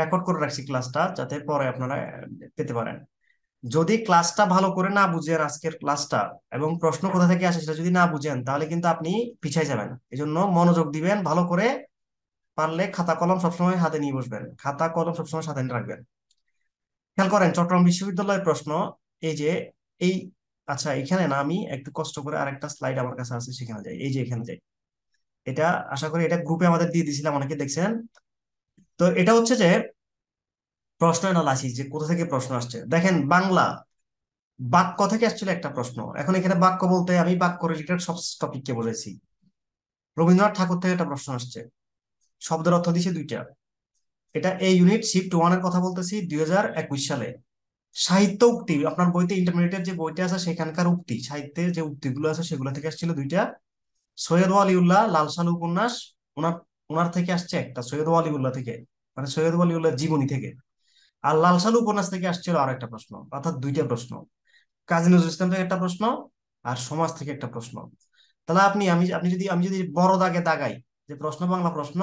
Record করে রাখছি ক্লাসটা যাতে পরে আপনারা পেতে পারেন যদি ক্লাসটা ভালো করে না বুঝেন আজকের ক্লাসটা এবং প্রশ্ন কোথা থেকে আসে সেটা যদি না বুঝেন তাহলে কিন্তু আপনি পিছাই যাবেন এই জন্য মনোযোগ দিবেন ভালো করে পারলে খাতা কলম সবসময় হাতে নিয়ে বসবেন খাতা কলম সবসময় সাথে নিয়ে রাখবেন খেয়াল করেন চট্টগ্রাম বিশ্ববিদ্যালয়ের প্রশ্ন এই যে এই আচ্ছা এখানে না আমি একটু কষ্ট করে আরেকটা স্লাইড আমার কাছে আছে সেখানে যাই এই যে এখানে যাই এটা আশা করি এটা গ্রুপে আমাদের দিয়ে দিয়েছিলাম অনেকে দেখছেন তো এটা হচ্ছে যে প্রশ্ন না আসি যে কোথা থেকে প্রশ্ন আসছে দেখেন বাংলা বাক্য থেকে আসছিল একটা প্রশ্ন এখন এখানে বাক্য বলতে আমি বাক্য রিলেটেড সব টপিককে বলেছি রবীন্দ্রনাথ ঠাকুর থেকে একটা প্রশ্ন আসছে শব্দের অর্থ দিছে দুইটা এটা এই ইউনিট শিফট ওয়ান এর কথা বলতেছি দুই সালে সাহিত্য উক্তি আপনার বইতে ইন্টারমিডিয়েটের যে বইটা আছে সেখানকার উক্তি সাহিত্যের যে উক্তিগুলো আছে সেগুলো থেকে আসছিল দুইটা সৈয়দ ওয়ালিউল্লাহ লালসাল উপন্যাস ওনার ওনার থেকে আসছে একটা সৈয়দ ওয়ালিউল্লাহ থেকে মানে সৈয়দ ওয়ালিউল্লাহ জীবনী থেকে আর লালসাল উপন্যাস থেকে আসছিল আর একটা প্রশ্ন অর্থাৎ দুইটা প্রশ্ন কাজী নজরুল ইসলাম থেকে একটা প্রশ্ন আর সমাজ থেকে একটা প্রশ্ন তাহলে আপনি আমি আপনি যদি আমি যদি বড় দাগে দাগাই যে প্রশ্ন বাংলা প্রশ্ন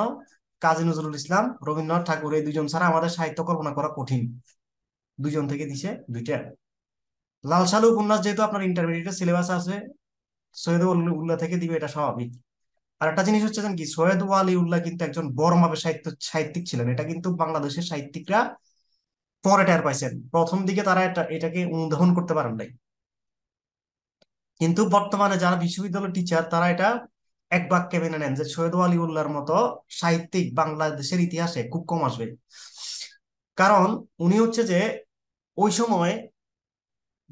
কাজী নজরুল ইসলাম রবীন্দ্রনাথ ঠাকুর এই দুজন ছাড়া আমাদের সাহিত্য কল্পনা করা কঠিন দুজন থেকে দিছে দুইটা লালসালু উপন্যাস যেহেতু আপনার ইন্টারমিডিয়েটের সিলেবাস আছে সৈয়দ উল্লাহ থেকে দিবে এটা স্বাভাবিক আর একটা জিনিস হচ্ছে কি সৈয়দ উল্লাহ কিন্তু একজন বড় মাপের সাহিত্য সাহিত্যিক ছিলেন এটা কিন্তু বাংলাদেশের সাহিত্যিকরা পরে টের পাইছেন প্রথম দিকে তারা এটা এটাকে অনুধাবন করতে পারেন নাই কিন্তু বর্তমানে যারা বিশ্ববিদ্যালয়ের টিচার তারা এটা এক বাক্যে মেনে নেন যে সৈয়দ উল্লাহর মতো সাহিত্যিক বাংলাদেশের ইতিহাসে খুব কম আসবে কারণ উনি হচ্ছে যে ওই সময়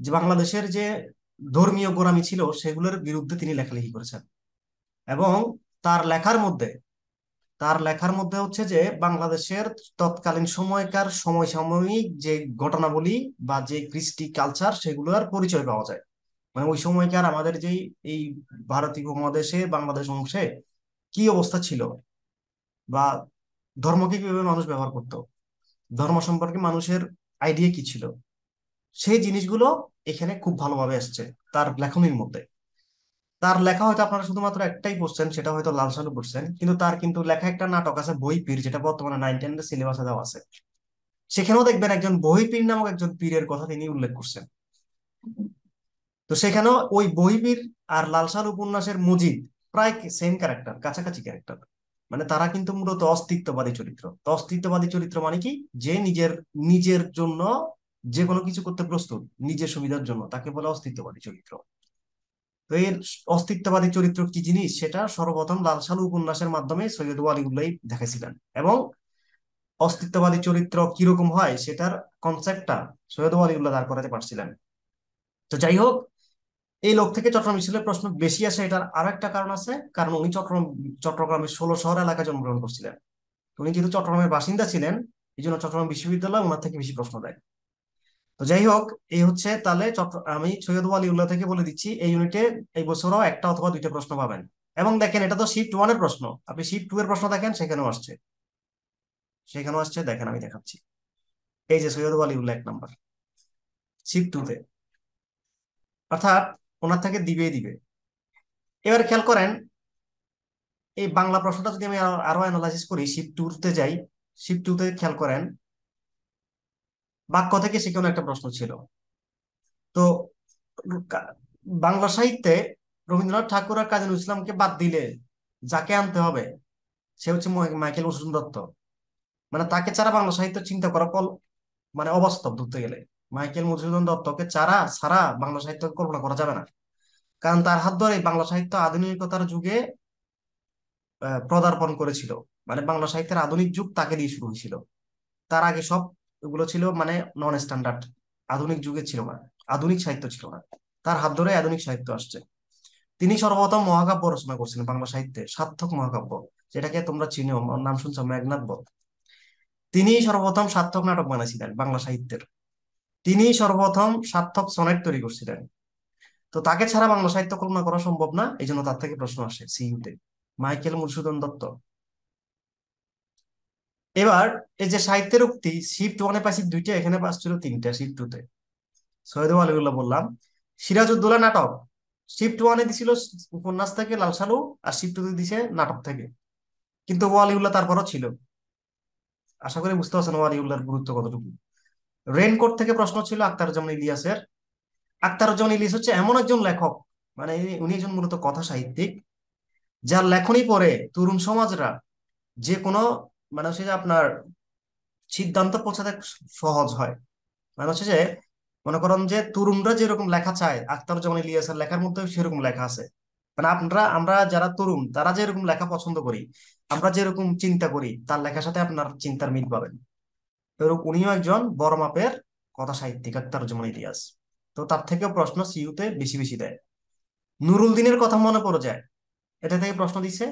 যে বাংলাদেশের যে ধর্মীয় গোরামি ছিল সেগুলোর বিরুদ্ধে তিনি লেখালেখি করেছেন এবং তার লেখার মধ্যে তার লেখার মধ্যে হচ্ছে যে বাংলাদেশের তৎকালীন সময়কার সাময়িক যে ঘটনাবলী বা যে কৃষ্টি কালচার সেগুলোর পরিচয় পাওয়া যায় মানে ওই সময়কার আমাদের যে এই ভারতীয় উপমহাদেশে বাংলাদেশ অংশে কি অবস্থা ছিল বা ধর্মকে কিভাবে মানুষ ব্যবহার করত ধর্ম সম্পর্কে মানুষের আইডিয়া কি ছিল সেই জিনিসগুলো এখানে খুব ভালোভাবে আসছে তার লেখনীর মধ্যে তার লেখা হয়তো আপনারা শুধুমাত্র একটাই পড়ছেন সেটা হয়তো লাল সালু পড়ছেন কিন্তু তার কিন্তু লেখা একটা নাটক আছে বই পীর যেটা বর্তমানে নাইন টেন সিলেবাসে দেওয়া আছে সেখানেও দেখবেন একজন বই পীর নামক একজন পীরের কথা তিনি উল্লেখ করছেন তো সেখানেও ওই বহিবীর আর লালসাল উপন্যাসের মজিদ প্রায় সেম ক্যারেক্টার কাছাকাছি ক্যারেক্টার মানে তারা কিন্তু মূলত অস্তিত্ববাদী চরিত্র তো অস্তিত্ববাদী চরিত্র মানে কি যে নিজের নিজের জন্য যে কোনো কিছু করতে প্রস্তুত নিজের সুবিধার জন্য তাকে বলে অস্তিত্ববাদী চরিত্র তো এর অস্তিত্ববাদী চরিত্র কি জিনিস সেটা সর্বপ্রথম লালসালু উপন্যাসের মাধ্যমে সৈয়দ ওয়ালিউল্লাহ দেখেছিলেন এবং অস্তিত্ববাদী চরিত্র কিরকম হয় সেটার কনসেপ্টটা সৈয়দ ওয়ালিউল্লাহ দাঁড় করাতে পারছিলেন তো যাই হোক এই লোক থেকে চট্টগ্রাম বিশ্বের প্রশ্ন বেশি আসে এটার আর একটা কারণ আছে কারণ উনি চট্টগ্রাম চট্টগ্রামের ষোলো শহর এলাকায় জন্মগ্রহণ করছিলেন উনি যেহেতু চট্টগ্রামের বাসিন্দা ছিলেন এই জন্য চট্টগ্রাম বিশ্ববিদ্যালয় ওনার থেকে বেশি প্রশ্ন দেয় তো যাই হোক এই হচ্ছে তাহলে আমি সৈয়দ ওয়ালি উল্লাহ থেকে বলে দিচ্ছি এই ইউনিটে এই বছরও একটা অথবা দুইটা প্রশ্ন পাবেন এবং দেখেন এটা তো শিফট ওয়ান এর প্রশ্ন আপনি শিফট টু এর প্রশ্ন দেখেন সেখানেও আসছে সেখানেও আসছে দেখেন আমি দেখাচ্ছি এই যে সৈয়দ ওয়ালি উল্লাহ এক নাম্বার শিফট টু তে অর্থাৎ ওনার থেকে দিবেই দিবে এবার খেয়াল করেন এই বাংলা প্রশ্নটা যদি আমি আরো অ্যানালাইসিস করি শিফট তে যাই শিফট টুতে খেয়াল করেন বাক্য থেকে সে কোনো একটা প্রশ্ন ছিল তো বাংলা সাহিত্যে রবীন্দ্রনাথ ঠাকুর আর কাজী ইসলামকে বাদ দিলে যাকে আনতে হবে সে হচ্ছে মাইকেল মসুদন দত্ত মানে তাকে ছাড়া বাংলা সাহিত্য চিন্তা করা কল মানে অবাস্তব ধরতে গেলে মাইকেল মধুসূদন দত্তকে ছাড়া ছাড়া বাংলা সাহিত্য কল্পনা করা যাবে না কারণ তার হাত ধরে বাংলা সাহিত্য আধুনিকতার যুগে প্রদার্পণ করেছিল মানে বাংলা সাহিত্যের আধুনিক যুগ তাকে দিয়ে শুরু হয়েছিল তার আগে সব ওগুলো ছিল মানে নন স্ট্যান্ডার্ড আধুনিক যুগে ছিল না আধুনিক সাহিত্য ছিল না তার হাত ধরে আধুনিক সাহিত্য আসছে তিনি সর্বপ্রথম মহাকাব্য রচনা করছেন বাংলা সাহিত্যে সার্থক মহাকাব্য যেটাকে তোমরা চিনো নাম শুনছো মেঘনাথ বধ তিনি সর্বপ্রথম সার্থক নাটক বানিয়েছিলেন বাংলা সাহিত্যের তিনি সর্বপ্রথম সার্থক সনেট তৈরি করছিলেন তো তাকে ছাড়া বাংলা সাহিত্য কল্পনা করা সম্ভব না এই জন্য তার থেকে প্রশ্ন আসে সিইউতে মাইকেল মধুসূদন দত্ত এবার এই যে সাহিত্যের উক্তি শিফট ওয়ানে পাইছি দুইটা এখানে পাচ্ছিল তিনটা শিফট টুতে সৈয়দ আলিউল্লাহ বললাম সিরাজউদ্দৌলা নাটক শিফট ওয়ানে দিছিল উপন্যাস থেকে লাল সালু আর শিফট টুতে দিছে নাটক থেকে কিন্তু ওয়ালিউল্লাহ তারপরও ছিল আশা করি বুঝতে পারছেন ওয়ালিউল্লাহর গুরুত্ব কতটুকু রেনকোট থেকে প্রশ্ন ছিল জমন ইলিয়াসের জমন ইলিয়াস হচ্ছে এমন একজন লেখক মানে উনি একজন মূলত কথা সাহিত্যিক যার লেখনী পড়ে তরুণ সমাজরা যে কোনো মানে হচ্ছে যে আপনার সিদ্ধান্ত পৌঁছাতে সহজ হয় মানে হচ্ছে যে মনে করেন যে তরুণরা যেরকম লেখা চায় আক্তার যেমন ইলিয়াসের লেখার মধ্যে সেরকম লেখা আছে মানে আপনারা আমরা যারা তরুণ তারা যেরকম লেখা পছন্দ করি আমরা যেরকম চিন্তা করি তার লেখার সাথে আপনার চিন্তার মিল পাবেন এরকম উনিও একজন বড় মাপের কথা সাহিত্যিক আক্তার যেমন ইলিয়াস তো তার থেকেও প্রশ্ন সিউতে বেশি বেশি দেয় নুরুল দিনের কথা মনে পড়ে যায় এটা থেকে প্রশ্ন দিছে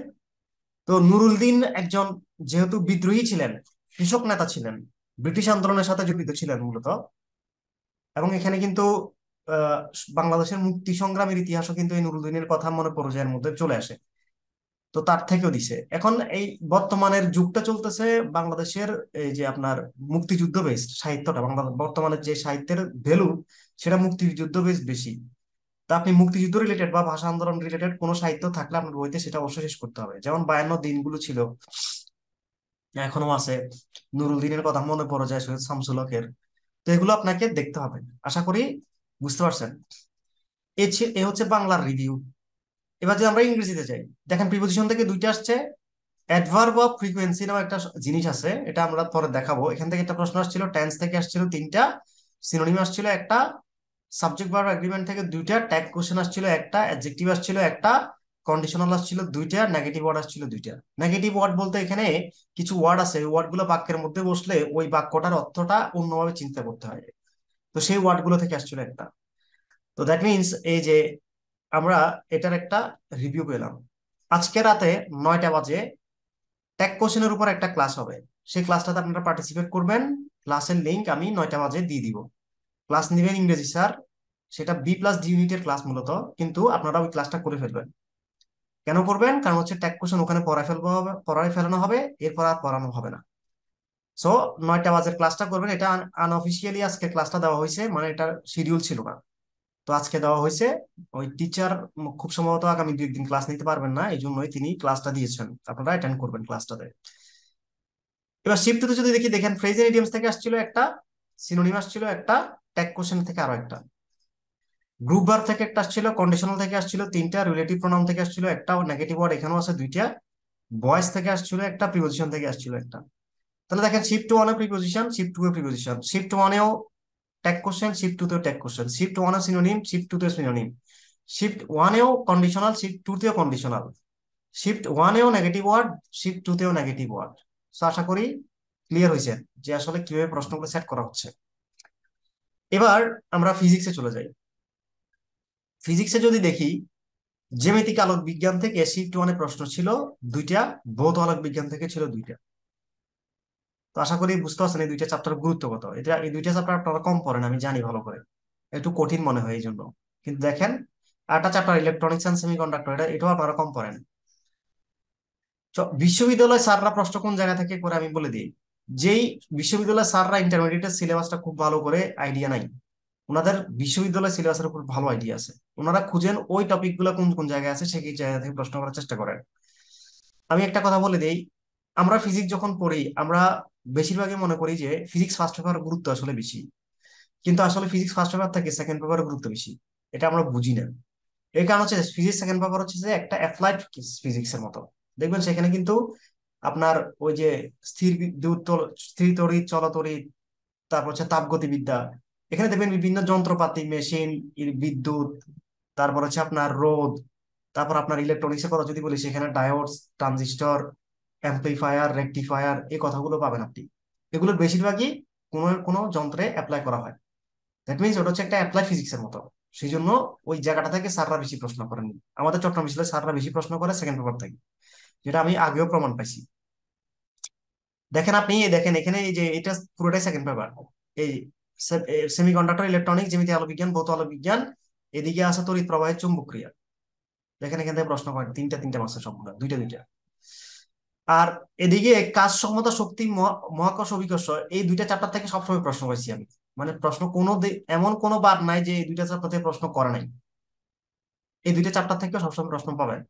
তো নুরুল দিন একজন যেহেতু বিদ্রোহী ছিলেন কৃষক নেতা ছিলেন ব্রিটিশ আন্দোলনের সাথে জড়িত ছিলেন মূলত এবং এখানে কিন্তু বাংলাদেশের মুক্তি সংগ্রামের ইতিহাসও কিন্তু এই নুরুদ্দিনের কথা মনে পর্যায়ের মধ্যে চলে আসে তো তার থেকেও দিছে এখন এই বর্তমানের যুগটা চলতেছে বাংলাদেশের এই যে আপনার মুক্তিযুদ্ধ বেস সাহিত্যটা বাংলাদেশ বর্তমানের যে সাহিত্যের ভ্যালু সেটা মুক্তিযুদ্ধ বেস বেশি তা আপনি মুক্তিযুদ্ধ রিলেটেড বা ভাষা আন্দোলন রিলেটেড কোনো সাহিত্য থাকলে আপনার বইতে সেটা অবশ্য শেষ করতে হবে যেমন বায়ান্ন দিনগুলো ছিল এখনো আছে নুরুল দিনের কথা মনে পড়ে যায় শহীদ শামসুল হকের তো এগুলো আপনাকে দেখতে হবে আশা করি বুঝতে পারছেন এ হচ্ছে বাংলার রিভিউ এবার যদি আমরা ইংরেজিতে যাই দেখেন প্রিপোজিশন থেকে দুইটা আসছে অ্যাডভার্ব অফ ফ্রিকোয়েন্সি নামে একটা জিনিস আছে এটা আমরা পরে দেখাবো এখান থেকে একটা প্রশ্ন আসছিল টেন্স থেকে আসছিল তিনটা সিনোনিম আসছিল একটা সাবজেক্ট বার এগ্রিমেন্ট থেকে দুইটা ট্যাগ কোশ্চেন আসছিল একটা অ্যাডজেক্টিভ আসছিল একটা কন্ডিশনাল আসছিল দুইটা নেগেটিভ ওয়ার্ড আসছিল দুইটা নেগেটিভ ওয়ার্ড বলতে এখানে কিছু ওয়ার্ড আছে ওই ওয়ার্ড গুলো বাক্যের মধ্যে বসলে ওই বাক্যটার অর্থটা অন্যভাবে চিন্তা করতে হয় তো সেই ওয়ার্ড গুলো থেকে আসছিল একটা তো দ্যাট মিনস এই যে আমরা এটার একটা রিভিউ পেলাম আজকে রাতে নয়টা বাজে টেক কোশ্চেনের উপর একটা ক্লাস হবে সেই ক্লাসটাতে আপনারা পার্টিসিপেট করবেন ক্লাসের লিঙ্ক আমি নয়টা বাজে দিয়ে দিব ক্লাস নেবেন ইংরেজি স্যার সেটা বি প্লাস ডি ইউনিটের ক্লাস মূলত কিন্তু আপনারা ওই ক্লাসটা করে ফেলবেন কেন করবেন কারণ হচ্ছে ট্যাগ কোশ্চেন ওখানে পড়ায় ফেলবো হবে পড়ায় ফেলানো হবে এরপর আর পড়ানো হবে না সো নয়টা বাজার ক্লাসটা করবেন এটা আনঅফিসিয়ালি আজকে ক্লাসটা দেওয়া হয়েছে মানে এটার শিডিউল ছিল না তো আজকে দেওয়া হয়েছে ওই টিচার খুব সম্ভবত আগামী দুই দিন ক্লাস নিতে পারবেন না এই জন্যই তিনি ক্লাসটা দিয়েছেন আপনারা অ্যাটেন্ড করবেন ক্লাসটাতে এবার শিফট যদি দেখি দেখেন ফ্রেজের ইডিয়ামস থেকে আসছিল একটা সিনোনিম আসছিল একটা ট্যাগ কোশ্চেন থেকে আরো একটা গ্রুপ বার থেকে একটা আসছিল কন্ডিশনাল থেকে আসছিল তিনটা রিলেটিভ প্রোনাউন থেকে আসছিল একটা নেগেটিভ ওয়ার্ড এখানেও আছে দুইটা বয়েস থেকে আসছিল একটা প্রিপোজিশন থেকে আসছিল একটা তাহলে দেখেন শিফট ওয়ানে প্রিপোজিশন শিফট টু এ প্রিপোজিশন শিফট ওয়ানেও ট্যাগ কোশ্চেন শিফট টু তেও ট্যাগ কোশ্চেন শিফট ওয়ানে সিনোনিম শিফট টু তেও সিনোনিম শিফট ওয়ানেও কন্ডিশনাল শিফট টু তেও কন্ডিশনাল শিফট ওয়ানেও নেগেটিভ ওয়ার্ড শিফট টু তেও নেগেটিভ ওয়ার্ড সো আশা করি ক্লিয়ার হয়েছে যে আসলে কিভাবে প্রশ্নগুলো সেট করা হচ্ছে এবার আমরা ফিজিক্সে চলে যাই ফিজিক্সে যদি দেখি জ্যামিতিক আলোক বিজ্ঞান থেকে শিফট ওয়ানে প্রশ্ন ছিল দুইটা ভৌত আলোক বিজ্ঞান থেকে ছিল দুইটা তো আশা করি বুঝতে পারছেন এই দুইটা চ্যাপ্টার গুরুত্ব কত এটা এই দুইটা চ্যাপ্টার আপনারা কম পড়েন আমি জানি ভালো করে একটু কঠিন মনে হয় এই জন্য কিন্তু দেখেন একটা চ্যাপ্টার ইলেকট্রনিক্স অ্যান্ড কন্ডাক্টর এটা এটাও আপনারা কম পড়েন বিশ্ববিদ্যালয় স্যাররা প্রশ্ন কোন জায়গা থেকে করে আমি বলে দিই যেই বিশ্ববিদ্যালয় স্যাররা ইন্টারমিডিয়েটের সিলেবাসটা খুব ভালো করে আইডিয়া নাই ওনাদের বিশ্ববিদ্যালয় সিলেবাসের উপর ভালো আইডিয়া আছে ওনারা খুঁজেন ওই টপিক গুলো কোন কোন জায়গায় আছে সেই জায়গা থেকে প্রশ্ন করার চেষ্টা করেন আমি একটা কথা বলে দিই আমরা ফিজিক্স যখন পড়ি আমরা বেশিরভাগই মনে করি যে ফিজিক্স ফার্স্ট পেপার গুরুত্ব আসলে বেশি কিন্তু আসলে ফিজিক্স ফার্স্ট পেপার থেকে সেকেন্ড পেপার গুরুত্ব বেশি এটা আমরা বুঝি না এই কারণ হচ্ছে ফিজিক্স সেকেন্ড পেপার হচ্ছে যে একটা অ্যাপ্লাইড ফিজিক্স এর মতো দেখবেন সেখানে কিন্তু আপনার ওই যে স্থির বিদ্যুৎ স্থির তড়িৎ চলাতড়িৎ তারপর হচ্ছে তাপগতিবিদ্যা এখানে দেখবেন বিভিন্ন যন্ত্রপাতি মেশিন বিদ্যুৎ তারপর হচ্ছে আপনার রোদ তারপর আপনার ইলেকট্রনিক্সের কথা যদি বলি সেখানে ডায়োডস ট্রানজিস্টর অ্যাম্পিফায়ার রেকটিফায়ার এই কথাগুলো পাবেন আপনি এগুলোর বেশিরভাগই কোনো কোনো যন্ত্রে অ্যাপ্লাই করা হয় দ্যাট মিনস ওটা হচ্ছে একটা অ্যাপ্লাই ফিজিক্সের মতো সেই জন্য ওই জায়গাটা থেকে স্যাররা বেশি প্রশ্ন করেনি আমাদের চট্টগ্রাম বিশ্ববিদ্যালয়ে স্যাররা বেশি প্রশ্ন করে সেকেন্ড পেপার থেকে যেটা আমি আগেও প্রমাণ পাইছি দেখেন আপনি দেখেন এখানে এই যে এটা পুরোটাই সেকেন্ড পেপার এই সেমিকন্ডাক্টর ইলেকট্রনিক যেমিতি আলো বিজ্ঞান ভৌত আলো বিজ্ঞান এদিকে আছে তড়িৎ প্রবাহের চুম্বক ক্রিয়া দেখেন এখান থেকে প্রশ্ন করেন তিনটা তিনটা মাসের সম্পর্ক দুইটা দুইটা আর এদিকে কাজ সমতা শক্তি মহাকর্ষ অভিকর্ষ এই দুইটা চ্যাপ্টার থেকে সবসময় প্রশ্ন পাইছি আমি মানে প্রশ্ন কোনো এমন কোনো বার নাই যে এই দুইটা চ্যাপ্টার থেকে প্রশ্ন করে নাই এই দুইটা চ্যাপ্টার থেকে সবসময় প্রশ্ন পাবেন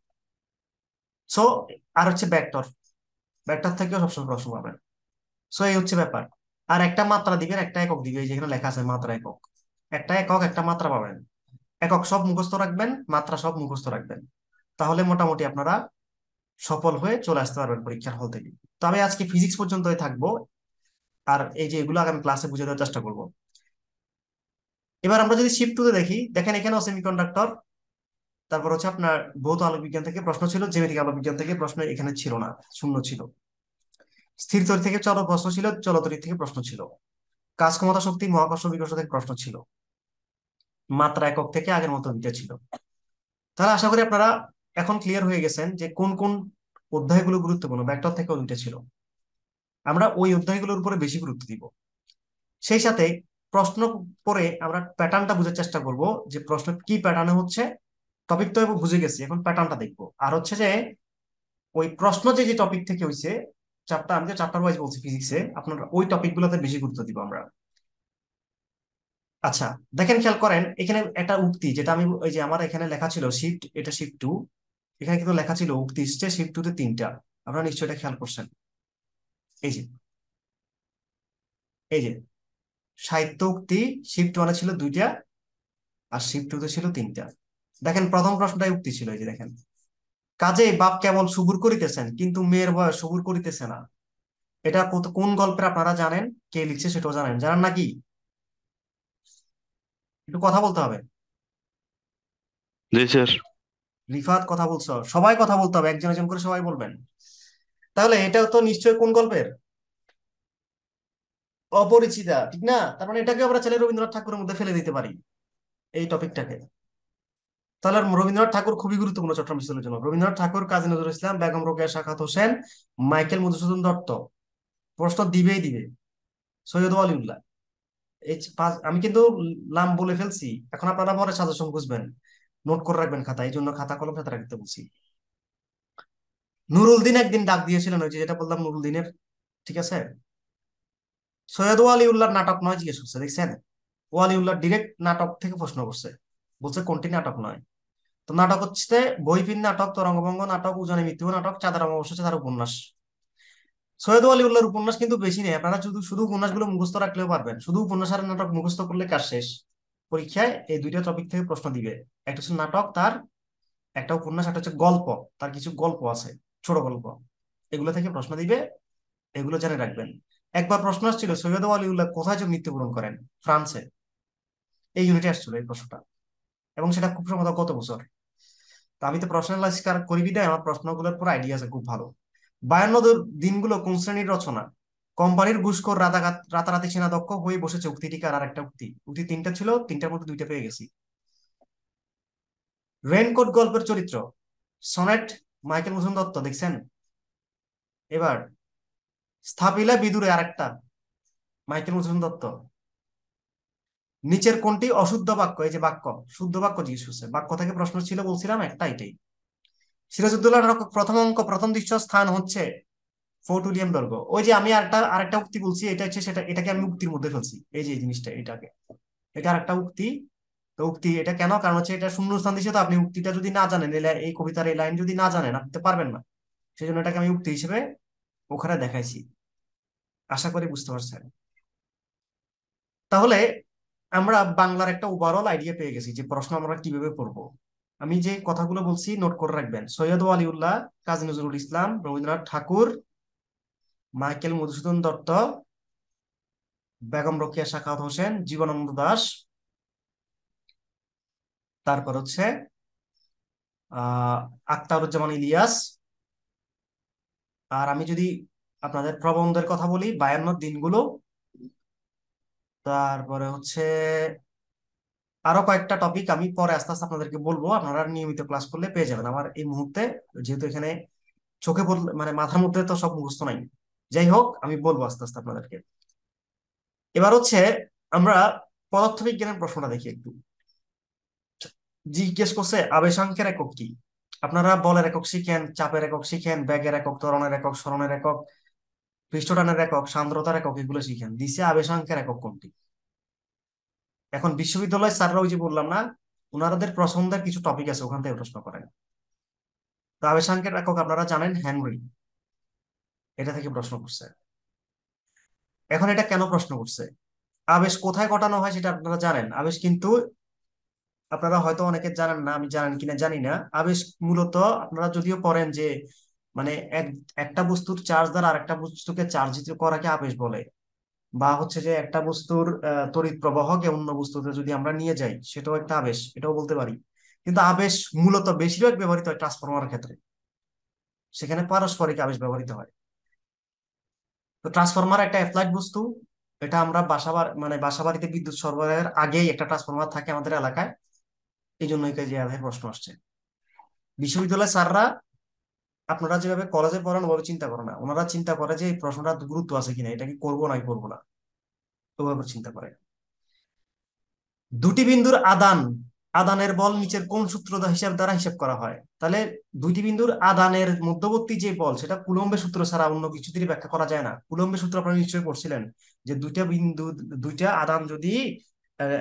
সো আর হচ্ছে ব্যাক্টর ব্যাক্টর থেকেও সবসময় প্রশ্ন পাবেন সো এই হচ্ছে ব্যাপার আর একটা মাত্রা দিবেন একটা একক দিবে যেখানে লেখা আছে মাত্রা একক একটা একক একটা মাত্রা পাবেন একক সব মুখস্থ রাখবেন মাত্রা সব মুখস্থ রাখবেন তাহলে মোটামুটি আপনারা সফল হয়ে চলে আসতে পারবেন পরীক্ষার হল থেকে তো আমি আজকে ফিজিক্স পর্যন্ত থাকবো আর এই যে এগুলো আগামী ক্লাসে বুঝে দেওয়ার চেষ্টা করব এবার আমরা যদি শিফট টুতে দেখি দেখেন এখানেও সেমি কন্ডাক্টর তারপর হচ্ছে আপনার ভৌত আলো বিজ্ঞান থেকে প্রশ্ন ছিল জ্যামিতিক আলো বিজ্ঞান থেকে প্রশ্ন এখানে ছিল না শূন্য ছিল স্থিরতরী থেকে চল প্রশ্ন ছিল চলতরী থেকে প্রশ্ন ছিল কাজ ক্ষমতা শক্তি মহাকর্ষ বিকর্ষ থেকে প্রশ্ন ছিল মাত্রা একক থেকে আগের মতো দুইটা ছিল তাহলে আশা করি আপনারা এখন ক্লিয়ার হয়ে গেছেন যে কোন কোন অধ্যায়গুলো গুরুত্বপূর্ণ ব্যাকটর থেকে দুইটা ছিল আমরা ওই অধ্যায়গুলোর উপরে বেশি গুরুত্ব দিব সেই সাথে প্রশ্ন পরে আমরা প্যাটার্নটা বুঝার চেষ্টা করব যে প্রশ্ন কি প্যাটার্নে হচ্ছে টপিক তো বুঝে গেছি এখন প্যাটার্নটা দেখব আর হচ্ছে যে ওই প্রশ্ন যে যে টপিক থেকে হয়েছে চারটা আমি যে চারটার ওয়াইজ বলছি ফিজিক্সে আপনার ওই টপিকগুলোতে বেশি গুরুত্ব দিব আমরা আচ্ছা দেখেন খেয়াল করেন এখানে একটা উক্তি যেটা আমি ওই যে আমার এখানে লেখা ছিল শিফট এটা শিফট টু এখানে কিন্তু লেখা ছিল উক্তি এসছে শিফট টু তে তিনটা আপনারা নিশ্চয়ই এটা খেয়াল করছেন এই যে এই যে সাহিত্য উক্তি শিফট ওয়ানে ছিল দুইটা আর শিফট টু তে ছিল তিনটা দেখেন প্রথম প্রশ্নটাই উক্তি ছিল এই যে দেখেন কাজে বাপ কেমন সবুর করিতেছেন কিন্তু মেয়ের বয়স সবুর করিতেছে না এটা কোন গল্পের আপনারা জানেন কে লিখছে সেটাও জানেন জানেন নাকি একটু কথা বলতে হবে রিফাত কথা বলছ সবাই কথা বলতে হবে একজন একজন করে সবাই বলবেন তাহলে এটা তো নিশ্চয় কোন গল্পের অপরিচিতা ঠিক না তার মানে এটাকে আমরা ছেলে রবীন্দ্রনাথ ঠাকুরের মধ্যে ফেলে দিতে পারি এই টপিকটাকে তাহলে রবীন্দ্রনাথ ঠাকুর খুবই গুরুত্বপূর্ণ চট্টগ্রাম বিশ্ববিদ্যালয়ের জন্য রবীন্দ্রনাথ ঠাকুর কাজী নজরুল ইসলাম বেগম রোকেয়া শাখাত হোসেন মাইকেল মধুসূদন দত্ত প্রশ্ন দিবেই দিবে সৈয়দ আলিউল্লাহ আমি কিন্তু নাম বলে ফেলছি এখন আপনারা পরে সাজেশন বুঝবেন নোট করে রাখবেন খাতা এই জন্য খাতা কলম খাতা রাখতে বলছি নুরুল দিন একদিন ডাক দিয়েছিলেন ওই যেটা বললাম নুরুল দিনের ঠিক আছে সৈয়দ ওয়ালি ওয়ালিউল্লাহর নাটক নয় জিজ্ঞেস করছে দেখছেন ওয়ালি ওয়ালিউল্লাহ ডিরেক্ট নাটক থেকে প্রশ্ন করছে বলছে কোনটি নাটক নয় তো নাটক হচ্ছে বইপিন নাটক তরঙ্গভঙ্গ নাটক উজনে মৃত্যু নাটক চাঁদার অমাবস্য চাঁদার উপন্যাস সৈয়দ আলী উল্লার উপন্যাস কিন্তু বেশি নেই আপনারা শুধু শুধু উপন্যাস গুলো মুখস্থ রাখলেও পারবেন শুধু উপন্যাস আর নাটক মুখস্থ করলে কাজ শেষ পরীক্ষায় এই দুইটা টপিক থেকে প্রশ্ন দিবে একটা হচ্ছে নাটক তার একটা উপন্যাস একটা হচ্ছে গল্প তার কিছু গল্প আছে ছোট গল্প এগুলো থেকে প্রশ্ন দিবে এগুলো জেনে রাখবেন একবার প্রশ্ন আসছিল সৈয়দ আলী উল্লাহ কোথায় যে মৃত্যুবরণ করেন ফ্রান্সে এই ইউনিটে আসছিল এই প্রশ্নটা এবং সেটা খুব সম্ভবত গত বছর আমি তো প্রফেশনালাইজ করি বিদায় আমার প্রশ্নগুলোর পর আইডিয়া আছে খুব ভালো বায়ান্ন দিনগুলো কোন শ্রেণীর রচনা কোম্পানির ঘুষখোর রাতারাতি সেনা দক্ষ হয়ে বসেছে উক্তি উক্তিটিকে আর একটা উক্তি উক্তি তিনটা ছিল তিনটার মধ্যে দুইটা পেয়ে গেছি রেনকোট গল্পের চরিত্র সনেট মাইকেল মধুন দত্ত দেখছেন এবার স্থাপিলা বিদুরে আর একটা মাইকেল মধুসূদন দত্ত নিচের কোনটি অশুদ্ধ বাক্য এই যে বাক্য শুদ্ধ বাক্য জিজ্ঞেস করছে বাক্য থেকে প্রশ্ন ছিল বলছিলাম একটা এটাই রক প্রথম অঙ্ক প্রথম দৃশ্য স্থান হচ্ছে ফোর্টুলিয়াম দর্গ ওই যে আমি আরেকটা আরেকটা উক্তি বলছি এটা হচ্ছে সেটা এটাকে আমি উক্তির মধ্যে ফেলছি এই যে জিনিসটা এটাকে এটা আরেকটা উক্তি তো উক্তি এটা কেন কারণ হচ্ছে এটা শূন্য স্থান দিচ্ছে তো আপনি উক্তিটা যদি না জানেন এই কবিতার এই লাইন যদি না জানেন আপনি পারবেন না সেই জন্য এটাকে আমি উক্তি হিসেবে ওখানে দেখাইছি আশা করি বুঝতে পারছেন তাহলে আমরা বাংলার একটা ওভারঅল আইডিয়া পেয়ে গেছি যে প্রশ্ন আমরা কিভাবে পড়বো আমি যে কথাগুলো বলছি নোট করে রাখবেন সৈয়দ আলিউল্লাহ কাজী নজরুল ইসলাম রবীন্দ্রনাথ ঠাকুর মাইকেল মধুসূদন দত্ত বেগম রকিয়া শাখাত হোসেন জীবনানন্দ দাস তারপর হচ্ছে আহ আক্তারুজ্জামান ইলিয়াস আর আমি যদি আপনাদের প্রবন্ধের কথা বলি বায়ান্ন দিনগুলো তারপরে হচ্ছে আরো কয়েকটা টপিক আমি পরে আস্তে আস্তে আপনাদেরকে বলবো আপনারা নিয়মিত ক্লাস করলে পেয়ে যাবেন আমার এই মুহূর্তে যেহেতু এখানে চোখে পড়লে মানে মাথার মধ্যে তো সব মুখস্থ নাই যাই হোক আমি বলবো আস্তে আস্তে আপনাদেরকে এবার হচ্ছে আমরা পদার্থবিজ্ঞানের প্রশ্নটা দেখি একটু জিজ্ঞেস করছে আবেশাঙ্কের একক কি আপনারা বলের একক শিখেন চাপের একক শিখেন ব্যাগের একক তরণের একক স্মরণের একক পৃষ্ঠটানের একক সান্দ্রতার একক এগুলো শিখেন দিছে আবেশাঙ্কের একক কোনটি এখন বিশ্ববিদ্যালয় স্যাররা ওই যে বললাম না ওনারাদের পছন্দের কিছু টপিক আছে ওখান থেকে প্রশ্ন করেন তো আবেশাঙ্কের একক আপনারা জানেন হ্যানরি এটা থেকে প্রশ্ন করছে এখন এটা কেন প্রশ্ন করছে আবেশ কোথায় কটানো হয় সেটা আপনারা জানেন আবেশ কিন্তু আপনারা হয়তো অনেকে জানেন না আমি জানেন কিনা জানি না আবেশ মূলত আপনারা যদিও পড়েন যে মানে এক একটা বস্তুর চার্জ দ্বারা আরেকটা বস্তুকে চার্জিত করাকে আবেশ বলে বা হচ্ছে যে একটা বস্তুর তড়িৎ প্রবাহকে অন্য বস্তুতে যদি আমরা নিয়ে যাই সেটাও একটা আবেশ এটাও বলতে পারি কিন্তু আবেশ মূলত বেশিরভাগ ব্যবহৃত হয় ট্রান্সফরমার ক্ষেত্রে সেখানে পারস্পরিক আবেশ ব্যবহৃত হয় তো ট্রান্সফরমার একটা অ্যাপ্লাইড বস্তু এটা আমরা বাসা মানে বাসা বাড়িতে বিদ্যুৎ সরবরাহের আগেই একটা ট্রান্সফরমার থাকে আমাদের এলাকায় এই জন্যই কাজে প্রশ্ন আসছে বিশ্ববিদ্যালয়ের স্যাররা আপনারা যেভাবে কলেজে পড়ান ওভাবে চিন্তা করে না ওনারা চিন্তা করে যে এই প্রশ্নটা গুরুত্ব আছে কিনা এটা কি করবো না করবো না ওভাবে চিন্তা করে দুটি বিন্দুর আদান আদানের বল নিচের কোন সূত্র হিসাব দ্বারা হিসাব করা হয় তাহলে দুইটি বিন্দুর আদানের মধ্যবর্তী যে বল সেটা কুলম্বের সূত্র ছাড়া অন্য কিছু দিয়ে ব্যাখ্যা করা যায় না কুলম্বের সূত্র আপনারা নিশ্চয়ই করছিলেন যে দুইটা বিন্দু দুইটা আদান যদি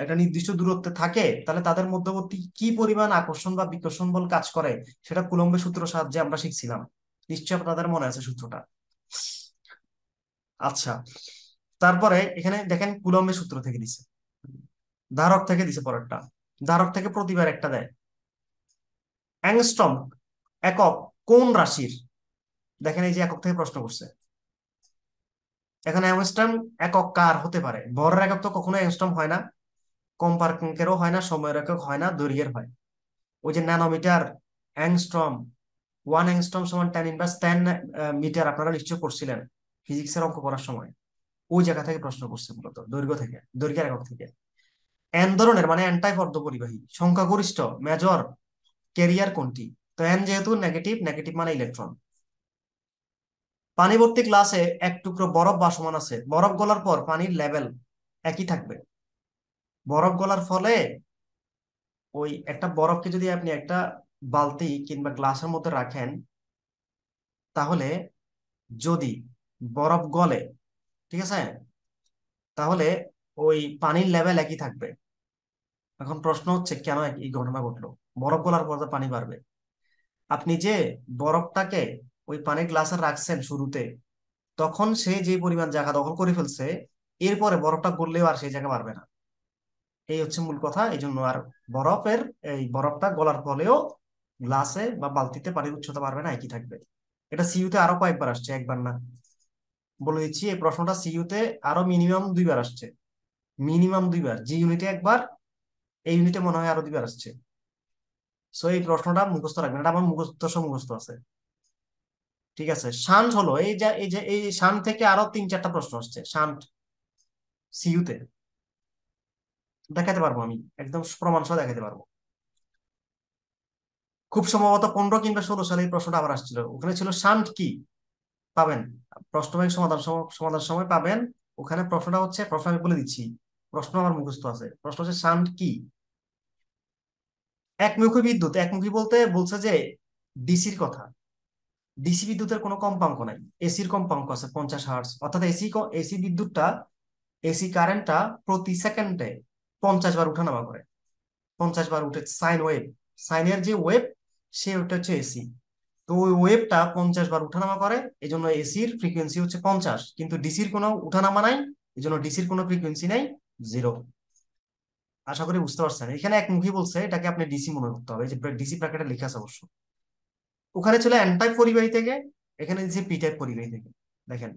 একটা নির্দিষ্ট দূরত্বে থাকে তাহলে তাদের মধ্যবর্তী কি পরিমাণ আকর্ষণ বা বিকর্ষণ বল কাজ করে সেটা কুলম্বের সূত্র সাহায্যে আমরা শিখছিলাম নিশ্চয় আপনাদের মনে আছে সূত্রটা আচ্ছা তারপরে এখানে দেখেন কুলম্বের সূত্র থেকে দিছে ধারক থেকে দিছে পরেরটা ধারক থেকে প্রতিবার একটা দেয় অ্যাংস্টম একক কোন রাশির দেখেন এই যে একক থেকে প্রশ্ন করছে এখন অ্যাংস্টম একক কার হতে পারে ভরের একক তো কখনো অ্যাংস্টম হয় না কম্পার্কের হয় না সময়রেখক হয় না দৈর্ঘ্যের হয় ওই যে ন্যানোমিটার অ্যাংস্ট্রম ওয়ান অ্যাংস্ট্রম সমান টেন ইনভার্স টেন মিটার আপনারা নিশ্চয় করছিলেন ফিজিক্সের অঙ্ক করার সময় ওই জায়গা থেকে প্রশ্ন করছে মূলত দৈর্ঘ্য থেকে দৈর্ঘ্যের একক থেকে এন ধরনের মানে অ্যান্টাই অর্ধ পরিবাহী সংখ্যাগরিষ্ঠ মেজর ক্যারিয়ার কোনটি তো এন যেহেতু নেগেটিভ নেগেটিভ মানে ইলেকট্রন পানিবর্তী ক্লাসে এক টুকরো বরফ বাসমান আছে বরফ গলার পর পানির লেভেল একই থাকবে বরফ গলার ফলে ওই একটা বরফকে যদি আপনি একটা বালতি কিংবা গ্লাসের মধ্যে রাখেন তাহলে যদি বরফ গলে ঠিক আছে তাহলে ওই পানির লেভেল একই থাকবে এখন প্রশ্ন হচ্ছে কেন এই ঘটনা ঘটলো বরফ গলার পর পানি বাড়বে আপনি যে বরফটাকে ওই পানির গ্লাসে রাখছেন শুরুতে তখন সে যে পরিমাণ জায়গা দখল করে ফেলছে এরপরে বরফটা গড়লেও আর সেই জায়গা বাড়বে না এই হচ্ছে মূল কথা এই জন্য আর বরফের এই বরফটা গলার ফলেও গ্লাসে বা বালতিতে পানির উচ্চতা বাড়বে না একই থাকবে এটা সিইউতে আরো কয়েকবার আসছে একবার না বলে দিচ্ছি এই প্রশ্নটা সিইউতে আরো মিনিমাম দুইবার আসছে মিনিমাম দুইবার যে ইউনিটে একবার এই ইউনিটে মনে হয় আরো দুইবার আসছে সো এই প্রশ্নটা মুখস্থ রাখবেন এটা আমার মুখস্থ মুখস্থ আছে ঠিক আছে শান্ট হলো এই যে এই যে এই শান্ত থেকে আরো তিন চারটা প্রশ্ন আসছে শান্ট সিইউতে দেখাতে পারবো আমি একদম প্রমাণ সহ দেখাতে পারবো খুব সম্ভবত পনেরো কিংবা ষোলো সালে এই প্রশ্নটা আবার আসছিল ওখানে ছিল শান্ট কি পাবেন প্রশ্ন সমাধান সমাধান সময় পাবেন ওখানে প্রশ্নটা হচ্ছে প্রশ্ন আমি বলে দিচ্ছি প্রশ্ন আমার মুখস্থ আছে প্রশ্ন হচ্ছে শান্ট কি একমুখী বিদ্যুৎ একমুখী বলতে বলছে যে ডিসির কথা ডিসি বিদ্যুতের কোনো কম্পাঙ্ক নাই এসির কম্পাঙ্ক আছে পঞ্চাশ হার্স অর্থাৎ এসি এসি বিদ্যুৎটা এসি কারেন্টটা প্রতি সেকেন্ডে পঞ্চাশ বার উঠানামা করে পঞ্চাশ বার উঠে সাইন ওয়েভ সাইনের যে ওয়েভ সে ওটা হচ্ছে এসি তো ওই ওয়েভটা পঞ্চাশ বার উঠানামা করে এই জন্য এসির ফ্রিকুয়েন্সি হচ্ছে পঞ্চাশ কিন্তু ডিসির কোনো উঠানামা নাই এই জন্য ডিসির কোনো ফ্রিকুয়েন্সি নাই জিরো আশা করি বুঝতে পারছেন এখানে এক মুখী বলছে এটাকে আপনি ডিসি মনে করতে হবে যে ডিসি প্যাকেটে লেখা আছে অবশ্য ওখানে ছিল এন টাইপ পরিবাহী থেকে এখানে দিচ্ছে পি টাইপ পরিবাহী থেকে দেখেন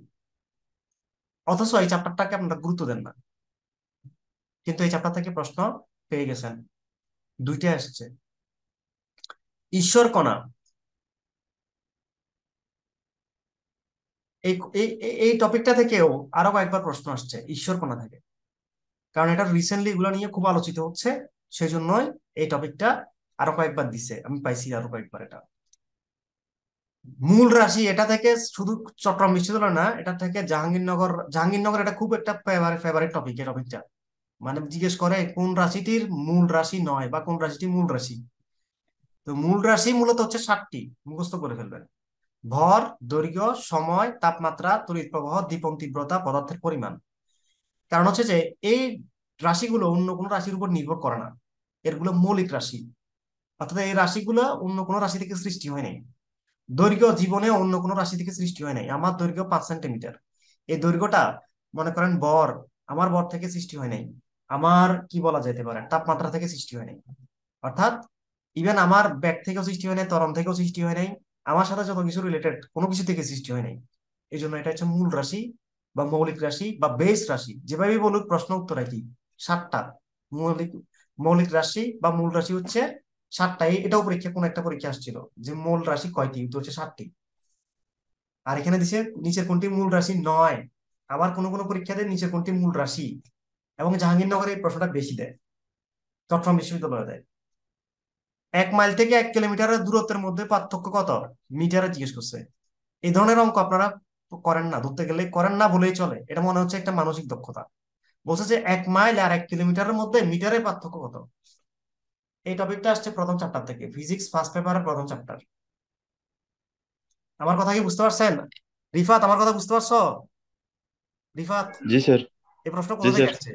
অথচ এই চ্যাপ্টারটাকে আপনারা গুরুত্ব দেন না কিন্তু এই চ্যাপ্টার থেকে প্রশ্ন পেয়ে গেছেন দুইটা আসছে ঈশ্বর কণা এই টপিকটা থেকেও আরো কয়েকবার প্রশ্ন আসছে ঈশ্বর কণা থেকে কারণ এটা রিসেন্টলি এগুলো নিয়ে খুব আলোচিত হচ্ছে সেই জন্যই এই টপিকটা আরো কয়েকবার দিছে আমি পাইছি আরো কয়েকবার এটা মূল রাশি এটা থেকে শুধু চট্টগ্রাম বিশ্ববিদ্যালয় না এটা থেকে জাহাঙ্গীরনগর জাহাঙ্গীরনগর এটা খুব একটা ফেভারিট টপিক এই টপিকটা মানে জিজ্ঞেস করে কোন রাশিটির মূল রাশি নয় বা কোন রাশিটি মূল রাশি তো মূল রাশি মূলত হচ্ছে সাতটি মুখস্থ করে ফেলবেন ভর দৈর্ঘ্য সময় তাপমাত্রা তড়িৎ প্রবাহ দীপন তীব্রতা পদার্থের পরিমাণ কারণ হচ্ছে যে এই রাশিগুলো অন্য কোনো রাশির উপর নির্ভর করে না এরগুলো মৌলিক রাশি অর্থাৎ এই রাশিগুলো অন্য কোনো রাশি থেকে সৃষ্টি হয় নাই দৈর্ঘ্য জীবনে অন্য কোনো রাশি থেকে সৃষ্টি হয় নাই আমার দৈর্ঘ্য পাঁচ সেন্টিমিটার এই দৈর্ঘ্যটা মনে করেন বর আমার বর থেকে সৃষ্টি হয় নাই আমার কি বলা যেতে পারে তাপমাত্রা থেকে সৃষ্টি হয় নাই অর্থাৎ ইভেন আমার ব্যাগ থেকেও সৃষ্টি হয় নাই তরম থেকেও সৃষ্টি হয় নাই আমার সাথে যত কিছু রিলেটেড কোনো কিছু থেকে সৃষ্টি হয় নাই এই জন্য এটা হচ্ছে মূল রাশি বা মৌলিক রাশি বা বেস রাশি যেভাবে বলুক প্রশ্ন উত্তর কি সাতটা মৌলিক মৌলিক রাশি বা মূল রাশি হচ্ছে সাতটাই এটাও পরীক্ষা কোন একটা পরীক্ষা আসছিল যে মূল রাশি কয়টি উত্তর হচ্ছে সাতটি আর এখানে দিছে নিচের কোনটি মূল রাশি নয় আবার কোন কোন পরীক্ষাতে নিচের কোনটি মূল রাশি এবং জাহাঙ্গীরনগরে এই প্রশ্নটা বেশি দেয় চট্টগ্রাম বিশ্ববিদ্যালয়ে দেয় এক মাইল থেকে এক কিলোমিটারের দূরত্বের মধ্যে পার্থক্য কত মিটারে জিজ্ঞেস করছে এই ধরনের অঙ্ক আপনারা করেন না ধরতে গেলে করেন না বলেই চলে এটা মনে হচ্ছে একটা মানসিক দক্ষতা বলছে যে এক মাইল আর এক কিলোমিটারের মধ্যে মিটারের পার্থক্য কত এই টপিকটা আসছে প্রথম চ্যাপ্টার থেকে ফিজিক্স ফার্স্ট পেপারের প্রথম চ্যাপ্টার আমার কথা কি বুঝতে পারছেন রিফাত আমার কথা বুঝতে পারছো রিফাত জি স্যার এই প্রশ্ন কোথা থেকে আসছে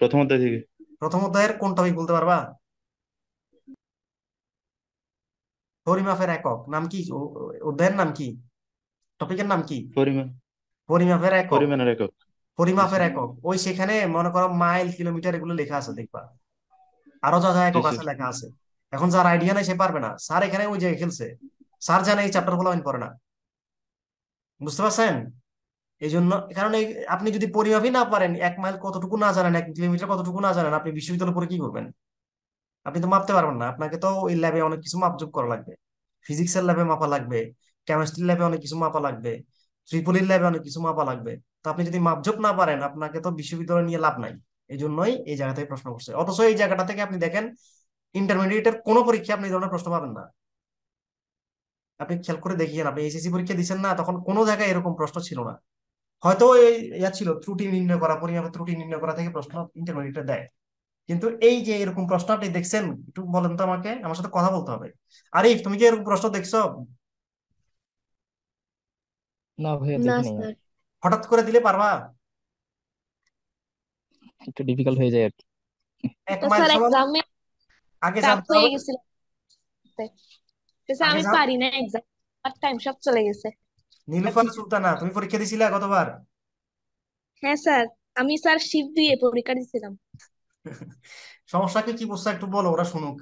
প্রথম অধ্যায় থেকে প্রথম অধ্যায়ের কোন টপিক বলতে পারবা পরিমাপের একক নাম কি অধ্যায়ের নাম কি টপিকের নাম কি পরিমাপের একক পরিমাণের একক পরিমাপের একক ওই সেখানে মনে করো মাইল কিলোমিটার এগুলো লেখা আছে দেখবা আরো যা যা একক আছে লেখা আছে এখন যার আইডিয়া নাই সে পারবে না স্যার এখানে ওই জায়গায় খেলছে স্যার জানে এই চ্যাপ্টার গুলো পড়ে না বুঝতে পারছেন এই জন্য কারণ আপনি যদি পরিমাপই না পারেন এক মাইল কতটুকু না জানেন এক কিলোমিটার কতটুকু না জানেন আপনি বিশ্ববিদ্যালয় পরে কি করবেন আপনি তো মাপতে পারবেন না আপনাকে তো এই ল্যাবে অনেক কিছু মাপজোক করা লাগবে ফিজিক্সের ল্যাবে মাপা লাগবে কেমিস্ট্রির ল্যাবে অনেক কিছু মাপা লাগবে ত্রিপুলির ল্যাবে অনেক কিছু মাপা লাগবে তো আপনি যদি মাপজোক না পারেন আপনাকে তো বিশ্ববিদ্যালয় নিয়ে লাভ নাই এই জন্যই এই জায়গা থেকে প্রশ্ন করছে অথচ এই জায়গাটা থেকে আপনি দেখেন ইন্টারমিডিয়েটের কোনো পরীক্ষা আপনি এই ধরনের প্রশ্ন পাবেন না আপনি খেয়াল করে দেখিয়েন আপনি এইচএসি পরীক্ষা দিচ্ছেন না তখন কোনো জায়গায় এরকম প্রশ্ন ছিল না হয়তো ছিল ত্রুটি নির্ণয় করা পরিমাপের ত্রুটি নির্ণয় করা থেকে প্রশ্ন ইন্টারমিডিয়েট দেয় কিন্তু এই যে এরকম প্রশ্ন আপনি দেখছেন একটু বলেন তো আমাকে আমার সাথে কথা বলতে হবে আরিফ তুমি কি এরকম প্রশ্ন দেখছো না ভাইয়া দেখিনি হঠাৎ করে দিলে পারবা একটু ডিফিকাল্ট হয়ে যায় আর কি এক আগে জানতে আমি পারি না এক্সাম টাইম সব চলে গেছে নীলুফার হ্যাঁ, সুলতানা তুমি পরীক্ষা দিছিলে গতবার হ্যাঁ স্যার আমি স্যার শিব দিয়ে পরীক্ষা দিছিলাম সমস্যা কি কি একটু বলো ওরা শুনুক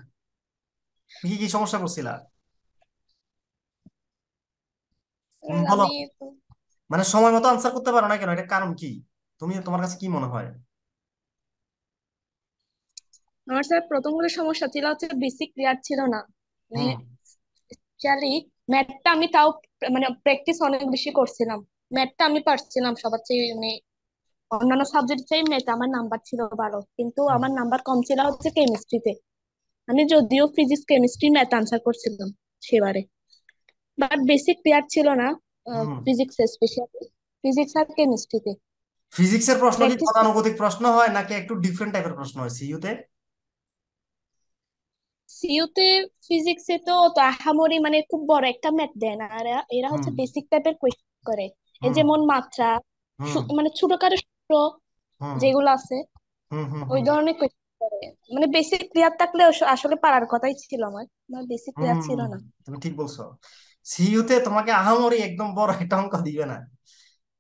কি কি সমস্যা করছিলা মানে সময় মতো আনসার করতে পারো না কেন এটা কারণ কি তুমি তোমার কাছে কি মনে হয় আমার স্যার প্রথম করে সমস্যা ছিল হচ্ছে বেসিক ক্লিয়ার ছিল না স্পেশালি মানে ম্যাথটা আমি তাও মানে প্র্যাকটিস অনেক বেশি করছিলাম ম্যাথটা আমি পারছিলাম সবার চেয়ে মানে অন্যান্য সাবজেক্ট চেয়ে ম্যাথ আমার নাম্বার ছিল ভালো কিন্তু আমার নাম্বার কম ছিল হচ্ছে কেমিস্ট্রিতে আমি যদিও ফিজিক্স কেমিস্ট্রি ম্যাথ আনসার করছিলাম সেবারে বাট বেসিক ক্লিয়ার ছিল না ফিজিক্স স্পেশালি ফিজিক্স আর কেমিস্ট্রিতে ফিজিক্সের প্রশ্ন কি প্রশ্ন হয় নাকি একটু ডিফারেন্ট টাইপের প্রশ্ন হয় সিইউতে সিউতে ফিজিক্সে তো তো আহামরি মানে খুব বড় একটা ম্যাথ দেয় না আর এরা হচ্ছে বেসিক টাইপের কোয়েশ্চেন করে এই যেমন মাত্রা মানে ছোটখাটো সূত্র যেগুলো আছে ওই ধরনের কোয়েশ্চেন করে মানে বেসিক ক্লিয়ার থাকলে আসলে পারার কথাই ছিল আমার মানে বেসিক ক্লিয়ার ছিল না তুমি ঠিক বলছো সিইউতে তোমাকে আহামরি একদম বড় একটা অঙ্ক দিবে না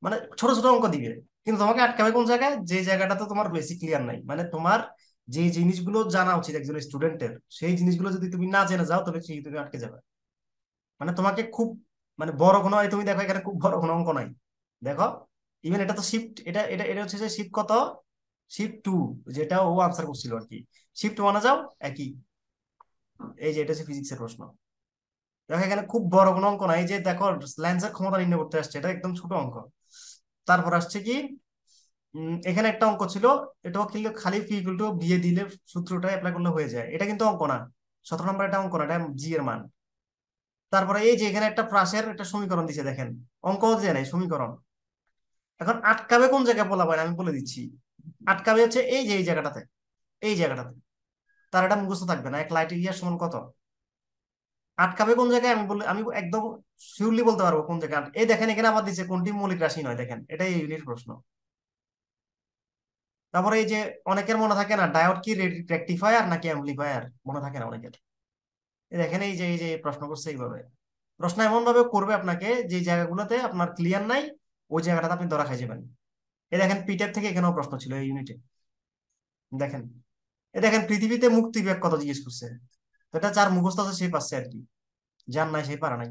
মানে ছোট ছোট অঙ্ক দিবে কিন্তু তোমাকে আটকাবে কোন জায়গায় যে জায়গাটাতে তোমার বেসিক ক্লিয়ার নাই মানে তোমার যে জিনিসগুলো জানা উচিত একজন স্টুডেন্টের সেই জিনিসগুলো যদি তুমি না জেনে যাও তবে সেই তুমি আটকে যাবে মানে তোমাকে খুব মানে বড় কোনো তুমি দেখো এখানে খুব বড় কোনো অঙ্ক নাই দেখো ইভেন এটা তো শিফট এটা এটা এটা হচ্ছে যে শিফট কত শিফট টু যেটা ও আনসার করছিল আর কি শিফট ওয়ানে যাও একই এই যে এটা হচ্ছে ফিজিক্সের প্রশ্ন দেখো এখানে খুব বড় কোনো অঙ্ক নাই যে দেখো ল্যান্সের ক্ষমতা নির্ণয় করতে আসছে এটা একদম ছোট অঙ্ক তারপর আসছে কি এখানে একটা অঙ্ক ছিল এটাও কিন্তু খালি ফি ইকুয়াল টু দিয়ে দিলে সূত্রটা অ্যাপ্লাই করলে হয়ে যায় এটা কিন্তু অঙ্ক না সতেরো নম্বর এটা অঙ্ক না এটা জি এর মান তারপরে এই যে এখানে একটা প্রাসের একটা সমীকরণ দিছে দেখেন অঙ্ক যে নাই সমীকরণ এখন আটকাবে কোন জায়গায় বলা হয় আমি বলে দিচ্ছি আটকাবে হচ্ছে এই যে এই জায়গাটাতে এই জায়গাটাতে তার এটা মুখস্থ থাকবে না এক লাইট ইয়ার সমান কত আটকাবে কোন জায়গায় আমি বলে আমি একদম শিওরলি বলতে পারবো কোন জায়গায় এই দেখেন এখানে আবার দিচ্ছে কোনটি মৌলিক রাশি নয় দেখেন এটাই ইউনিট প্রশ্ন তারপরে এই যে অনেকের মনে থাকে না ডায়োড কি রেক্টিফায়ার নাকি অ্যাম্পলিফায়ার মনে থাকে না অনেকের দেখেন এই যে এই যে প্রশ্ন করছে এইভাবে প্রশ্ন এমন ভাবে করবে আপনাকে যে জায়গাগুলোতে আপনার ক্লিয়ার নাই ওই জায়গাটাতে আপনি ধরা খাই যাবেন এ দেখেন পিটের থেকে এখানেও প্রশ্ন ছিল এই ইউনিটে দেখেন এ দেখেন পৃথিবীতে মুক্তি বিভাগ কত জিজ্ঞেস করছে তো এটা যার মুখস্থ আছে সেই পাচ্ছে আর কি যার নাই সেই পারা নাই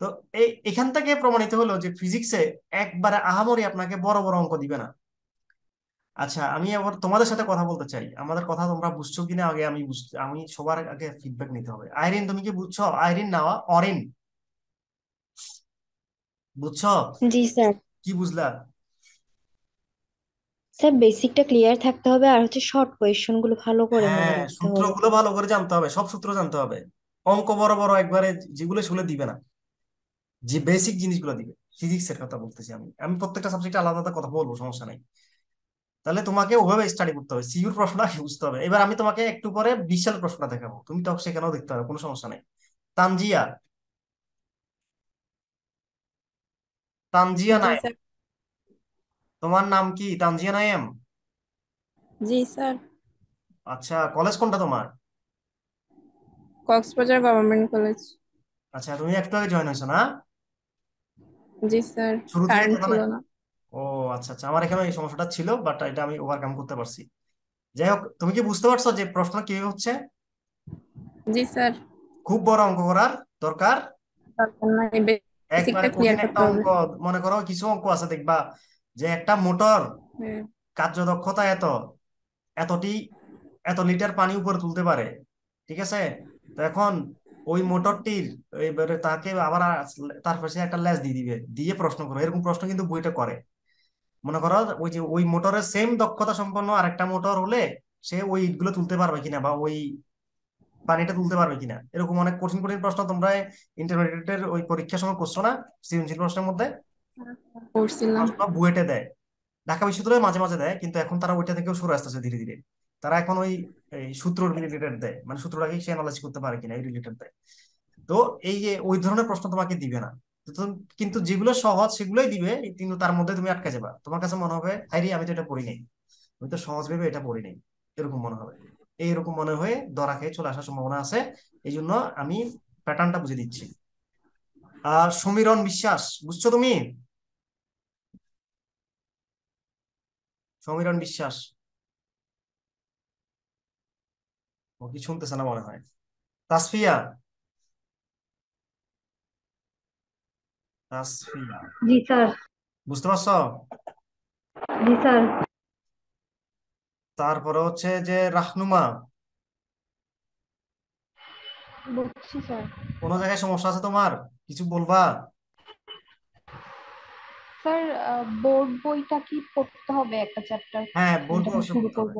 তো এই এখান থেকে প্রমাণিত হলো যে ফিজিক্সে একবারে আহামরি আপনাকে বড় বড় অঙ্ক দিবে না আচ্ছা আমি আবার তোমাদের সাথে কথা বলতে চাই আমাদের কথা তোমরা বুঝছো কিনা আগে আমি আমি সবার আগে ফিডব্যাক নিতে হবে আইরিন তুমি কি বুঝছো আইরিন না অরিন বুঝছো জি স্যার কি বুঝলা স্যার বেসিকটা ক্লিয়ার থাকতে হবে আর হচ্ছে শর্ট কোয়েশ্চন গুলো ভালো করে মনে হ্যাঁ রাখতে হবে সূত্রগুলো ভালো করে জানতে হবে সব সূত্র জানতে হবে অঙ্ক বড় বড় একবারে যেগুলো শুলে দিবে না যে বেসিক জিনিসগুলো দিবে ফিজিক্সের কথা বলতেছি আমি আমি প্রত্যেকটা সাবজেক্টে আলাদা আলাদা কথা বলবো সমস্যা নাই তাহলে তোমাকে ওভাবে স্টাডি করতে হবে সিউর প্রশ্নটা বুঝতে হবে এবার আমি তোমাকে একটু পরে বিশাল প্রশ্নটা দেখাবো তুমি তো সেখানেও দেখতে পারো কোনো সমস্যা নেই তানজিয়া তানজিয়া নাই তোমার নাম কি তানজিয়া নায়েম জি স্যার আচ্ছা কলেজ কোনটা তোমার কক্সবাজার গভর্নমেন্ট কলেজ আচ্ছা তুমি একটু আগে জয়েন হয়েছো না জি স্যার শুরু থেকে না ও আচ্ছা আচ্ছা আমার এখানে এই সমস্যাটা ছিল বাট এটা আমি ওভারকাম করতে পারছি যাই হোক তুমি কি বুঝতে পারছো যে প্রশ্ন কি হচ্ছে জি স্যার খুব বড় অঙ্ক করার দরকার মনে করো কিছু অঙ্ক আছে দেখবা যে একটা মোটর কার্যদক্ষতা এত এতটি এত লিটার পানি উপরে তুলতে পারে ঠিক আছে তো এখন ওই মোটরটির এবারে তাকে আবার তার পাশে একটা ল্যাস দিয়ে দিবে দিয়ে প্রশ্ন করো এরকম প্রশ্ন কিন্তু বইটা করে মনে করো ওই যে ওই মোটরের সেম দক্ষতা সম্পন্ন আরেকটা মোটর হলে সে ওই ইটগুলো তুলতে পারবে কিনা বা ওই পানিটা তুলতে পারবে কিনা এরকম অনেক কঠিন কঠিন প্রশ্ন তোমরা ইন্টারমিডিয়েটের ওই পরীক্ষার সময় করছো না সৃজনশীল প্রশ্নের মধ্যে বুয়েটে দেয় ঢাকা বিশ্ববিদ্যালয় মাঝে মাঝে দেয় কিন্তু এখন তারা ওইটা থেকেও সরে আসতেছে ধীরে ধীরে তারা এখন ওই সূত্র রিলেটেড দেয় মানে সূত্রটাকে সে অ্যানালাইজ করতে পারে কিনা এই রিলেটেড দেয় তো এই যে ওই ধরনের প্রশ্ন তোমাকে দিবে না কিন্তু যেগুলো সহজ সেগুলোই দিবে কিন্তু তার মধ্যে তুমি আটকে যাবা তোমার কাছে মনে হবে হাইরি আমি তো এটা পড়ি নাই আমি তো সহজ ভেবে এটা পড়ি নাই এরকম মনে হবে এইরকম মনে হয়ে দরা খেয়ে চলে আসার সম্ভাবনা আছে এই জন্য আমি প্যাটার্নটা বুঝে দিচ্ছি আর সমীরণ বিশ্বাস বুঝছো তুমি সমীরণ বিশ্বাস ও কি শুনতেছে না মনে হয় তাসফিয়া বুঝতে পারছো তারপরে হচ্ছে যে রাহনুমা বলছি স্যার কোন জায়গায় সমস্যা আছে তোমার কিছু বলবা স্যার বোর্ড বইটা কি পড়তে হবে একটা চ্যাপ্টার হ্যাঁ বোর্ড বই শুরু করব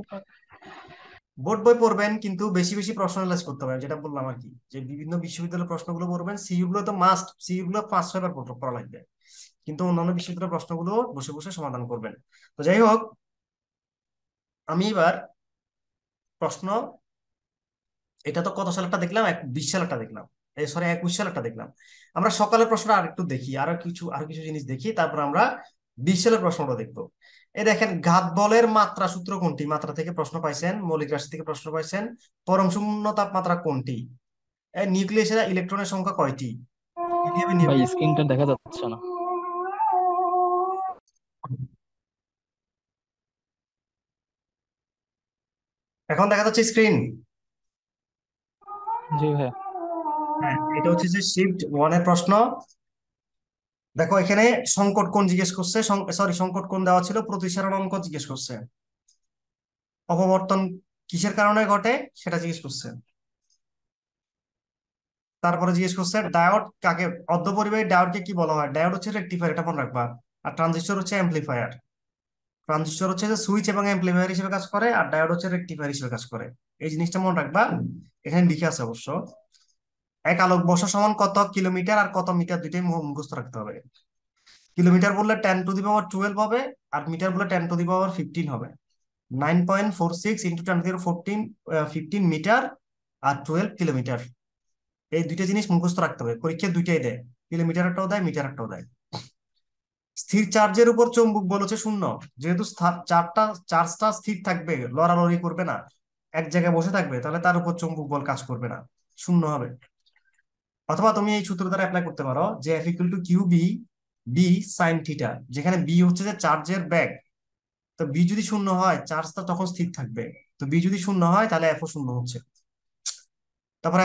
বোর্ড বই পড়বেন কিন্তু বেশি বেশি প্রশ্ন অ্যানালাইজ করতে হবে যেটা বললাম আর কি যে বিভিন্ন বিশ্ববিদ্যালয়ের প্রশ্নগুলো পড়বেন সিইউ গুলো তো মাস্ট সিইউ গুলো পাঁচ ছয় বার পড়া লাগবে কিন্তু অন্যান্য বিশ্ববিদ্যালয়ের প্রশ্নগুলো বসে বসে সমাধান করবেন তো যাই হোক আমি এবার প্রশ্ন এটা তো কত একটা দেখলাম এক বিশ একটা দেখলাম এই সরি একুশ একটা দেখলাম আমরা সকালের প্রশ্নটা আর একটু দেখি আরো কিছু আরো কিছু জিনিস দেখি তারপর আমরা বিশ সালের প্রশ্নটা দেখবো এ দেখেন ঘাত বলের মাত্রা সূত্র কোনটি মাত্রা থেকে প্রশ্ন পাইছেন মৌলিক রাশি থেকে প্রশ্ন পাইছেন পরম শূন্য তাপমাত্রা কোনটি নিউক্লিয়াসের ইলেকট্রনের সংখ্যা কয়টি স্ক্রিনটা দেখা যাচ্ছে না এখন দেখা যাচ্ছে স্ক্রিন জি ভাই হ্যাঁ এটা হচ্ছে যে শিফট ওয়ানের প্রশ্ন দেখো এখানে সংকট কোন জিজ্ঞেস করছে সরি সংকট কোন দেওয়া ছিল প্রতিসারণ অঙ্ক জিজ্ঞেস করছে অপবর্তন কিসের কারণে ঘটে সেটা জিজ্ঞেস করছে তারপরে জিজ্ঞেস করছে ডায়োড কাকে অর্ধ অর্ধপরিবাহী ডায়োডকে কি বলা হয় ডায়োড হচ্ছে রেকটিফায়ার এটা মনে রাখবা আর ট্রানজিস্টর হচ্ছে অ্যাম্পলিফায়ার ট্রানজিস্টর হচ্ছে যে সুইচ এবং অ্যাম্পলিফায়ার হিসেবে কাজ করে আর ডায়োড হচ্ছে রেকটিফায়ার হিসেবে কাজ করে এই জিনিসটা মনে রাখবা এখানে লিখে আছে অবশ্য এক আলোক বর্ষ সমান কত কিলোমিটার আর কত মিটার দুইটাই মুখস্থ রাখতে হবে কিলোমিটার বললে ten to the power twelve হবে আর মিটার বললে ten to the power fifteen হবে nine point four six into ten to fourteen fifteen metre আর টুয়েলভ কিলোমিটার এই দুইটা জিনিস মুখস্থ রাখতে হবে পরীক্ষা দুইটাই দেয় কিলোমিটার একটাও দেয় মিটার একটাও দেয় স্থির চার্জের উপর চুম্বক বল হচ্ছে শূন্য যেহেতু চারটা চার্জটা স্থির থাকবে লড়ালড়ি করবে না এক জায়গায় বসে থাকবে তাহলে তার উপর চুম্বক বল কাজ করবে না শূন্য হবে অথবা তুমি এই সূত্র দ্বারা অ্যাপ্লাই করতে পারো যে F equal to Q B B sine theta যেখানে বি হচ্ছে যে চার্জের ব্যাগ তো বি যদি শূন্য হয় চার্জটা তখন স্থির থাকবে তো বি যদি শূন্য হয় তাহলে এফও শূন্য হচ্ছে তারপর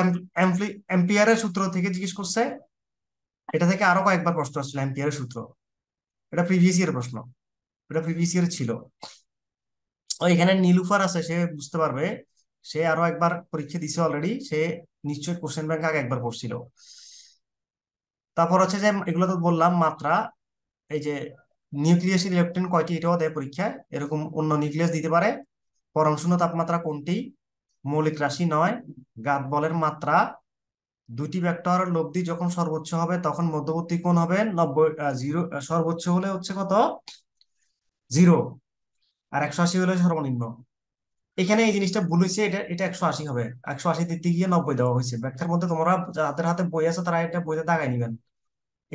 এম্পিয়ারের সূত্র থেকে জিজ্ঞেস করছে এটা থেকে আরো কয়েকবার প্রশ্ন আসছিল এম্পিয়ারের সূত্র এটা প্রিভিয়াস ইয়ার প্রশ্ন এটা প্রিভিয়াস ইয়ার ছিল এখানে নীলুফার আছে সে বুঝতে পারবে সে আরো একবার পরীক্ষা দিছে অলরেডি সে নিশ্চয়ই কোশ্চেন ব্যাংক আগে একবার পড়ছিল তারপর হচ্ছে যে এগুলো তো বললাম মাত্রা এই যে নিউক্লিয়াস ইলেকট্রন কয়টি এটাও দেয় পরীক্ষায় এরকম অন্য নিউক্লিয়াস দিতে পারে শূন্য তাপমাত্রা কোনটি মৌলিক রাশি নয় গাদ বলের মাত্রা দুটি ভেক্টর লব্ধি যখন সর্বোচ্চ হবে তখন মধ্যবর্তী কোণ হবে নব্বই জিরো সর্বোচ্চ হলে হচ্ছে কত জিরো আর একশো আশি হলে সর্বনিম্ন এখানে এই জিনিসটা ভুল হয়েছে এটা এটা একশো আশি হবে একশো আশি দিতে গিয়ে নব্বই দেওয়া হয়েছে ব্যাখ্যার মধ্যে তোমরা যাদের হাতে বই আছে তারা এটা বইতে দাগাই নিবেন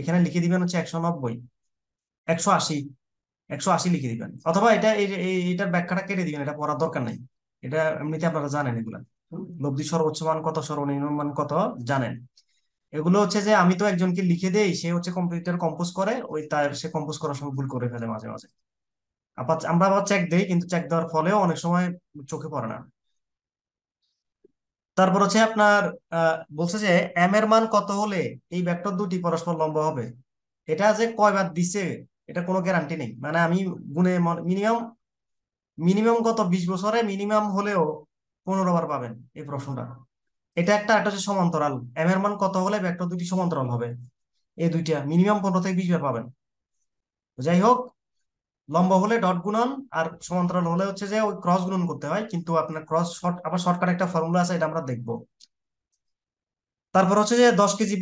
এখানে লিখে দিবেন হচ্ছে একশো নব্বই একশো আশি একশো আশি লিখে দিবেন অথবা এটা এটার ব্যাখ্যাটা কেটে দিবেন এটা পড়ার দরকার নাই এটা এমনিতে আপনারা জানেন এগুলা লব্ধি সর্বোচ্চ মান কত সর্বনিম্ন মান কত জানেন এগুলো হচ্ছে যে আমি তো একজনকে লিখে দেই সে হচ্ছে কম্পিউটার কম্পোজ করে ওই তার সে কম্পোজ করার সময় ভুল করে ফেলে মাঝে মাঝে আমরা আবার চেক দিই কিন্তু চেক দেওয়ার ফলেও অনেক সময় চোখে পড়ে না তারপর হচ্ছে আপনার বলছে যে এম এর মান কত হলে এই ভেক্টর দুটি পরস্পর লম্ব হবে এটা যে কয়বার দিছে এটা কোনো গ্যারান্টি নেই মানে আমি গুনে মিনিমাম মিনিমাম গত বিশ বছরে মিনিমাম হলেও পনেরো বার পাবেন এই প্রশ্নটা এটা একটা একটা হচ্ছে সমান্তরাল এম এর মান কত হলে ভেক্টর দুটি সমান্তরাল হবে এই দুইটা মিনিমাম পনেরো থেকে বিশ বার পাবেন যাই হোক লম্বা হলে ডট গুণন আর সমান্তরাল হলে হচ্ছে যে ওই ক্রস গুণন করতে হয় কিন্তু আপনার ক্রস শর্ট আবার শর্টকাট একটা ফর্মুলা আছে এটা আমরা দেখব তারপর হচ্ছে যে দশ কেজি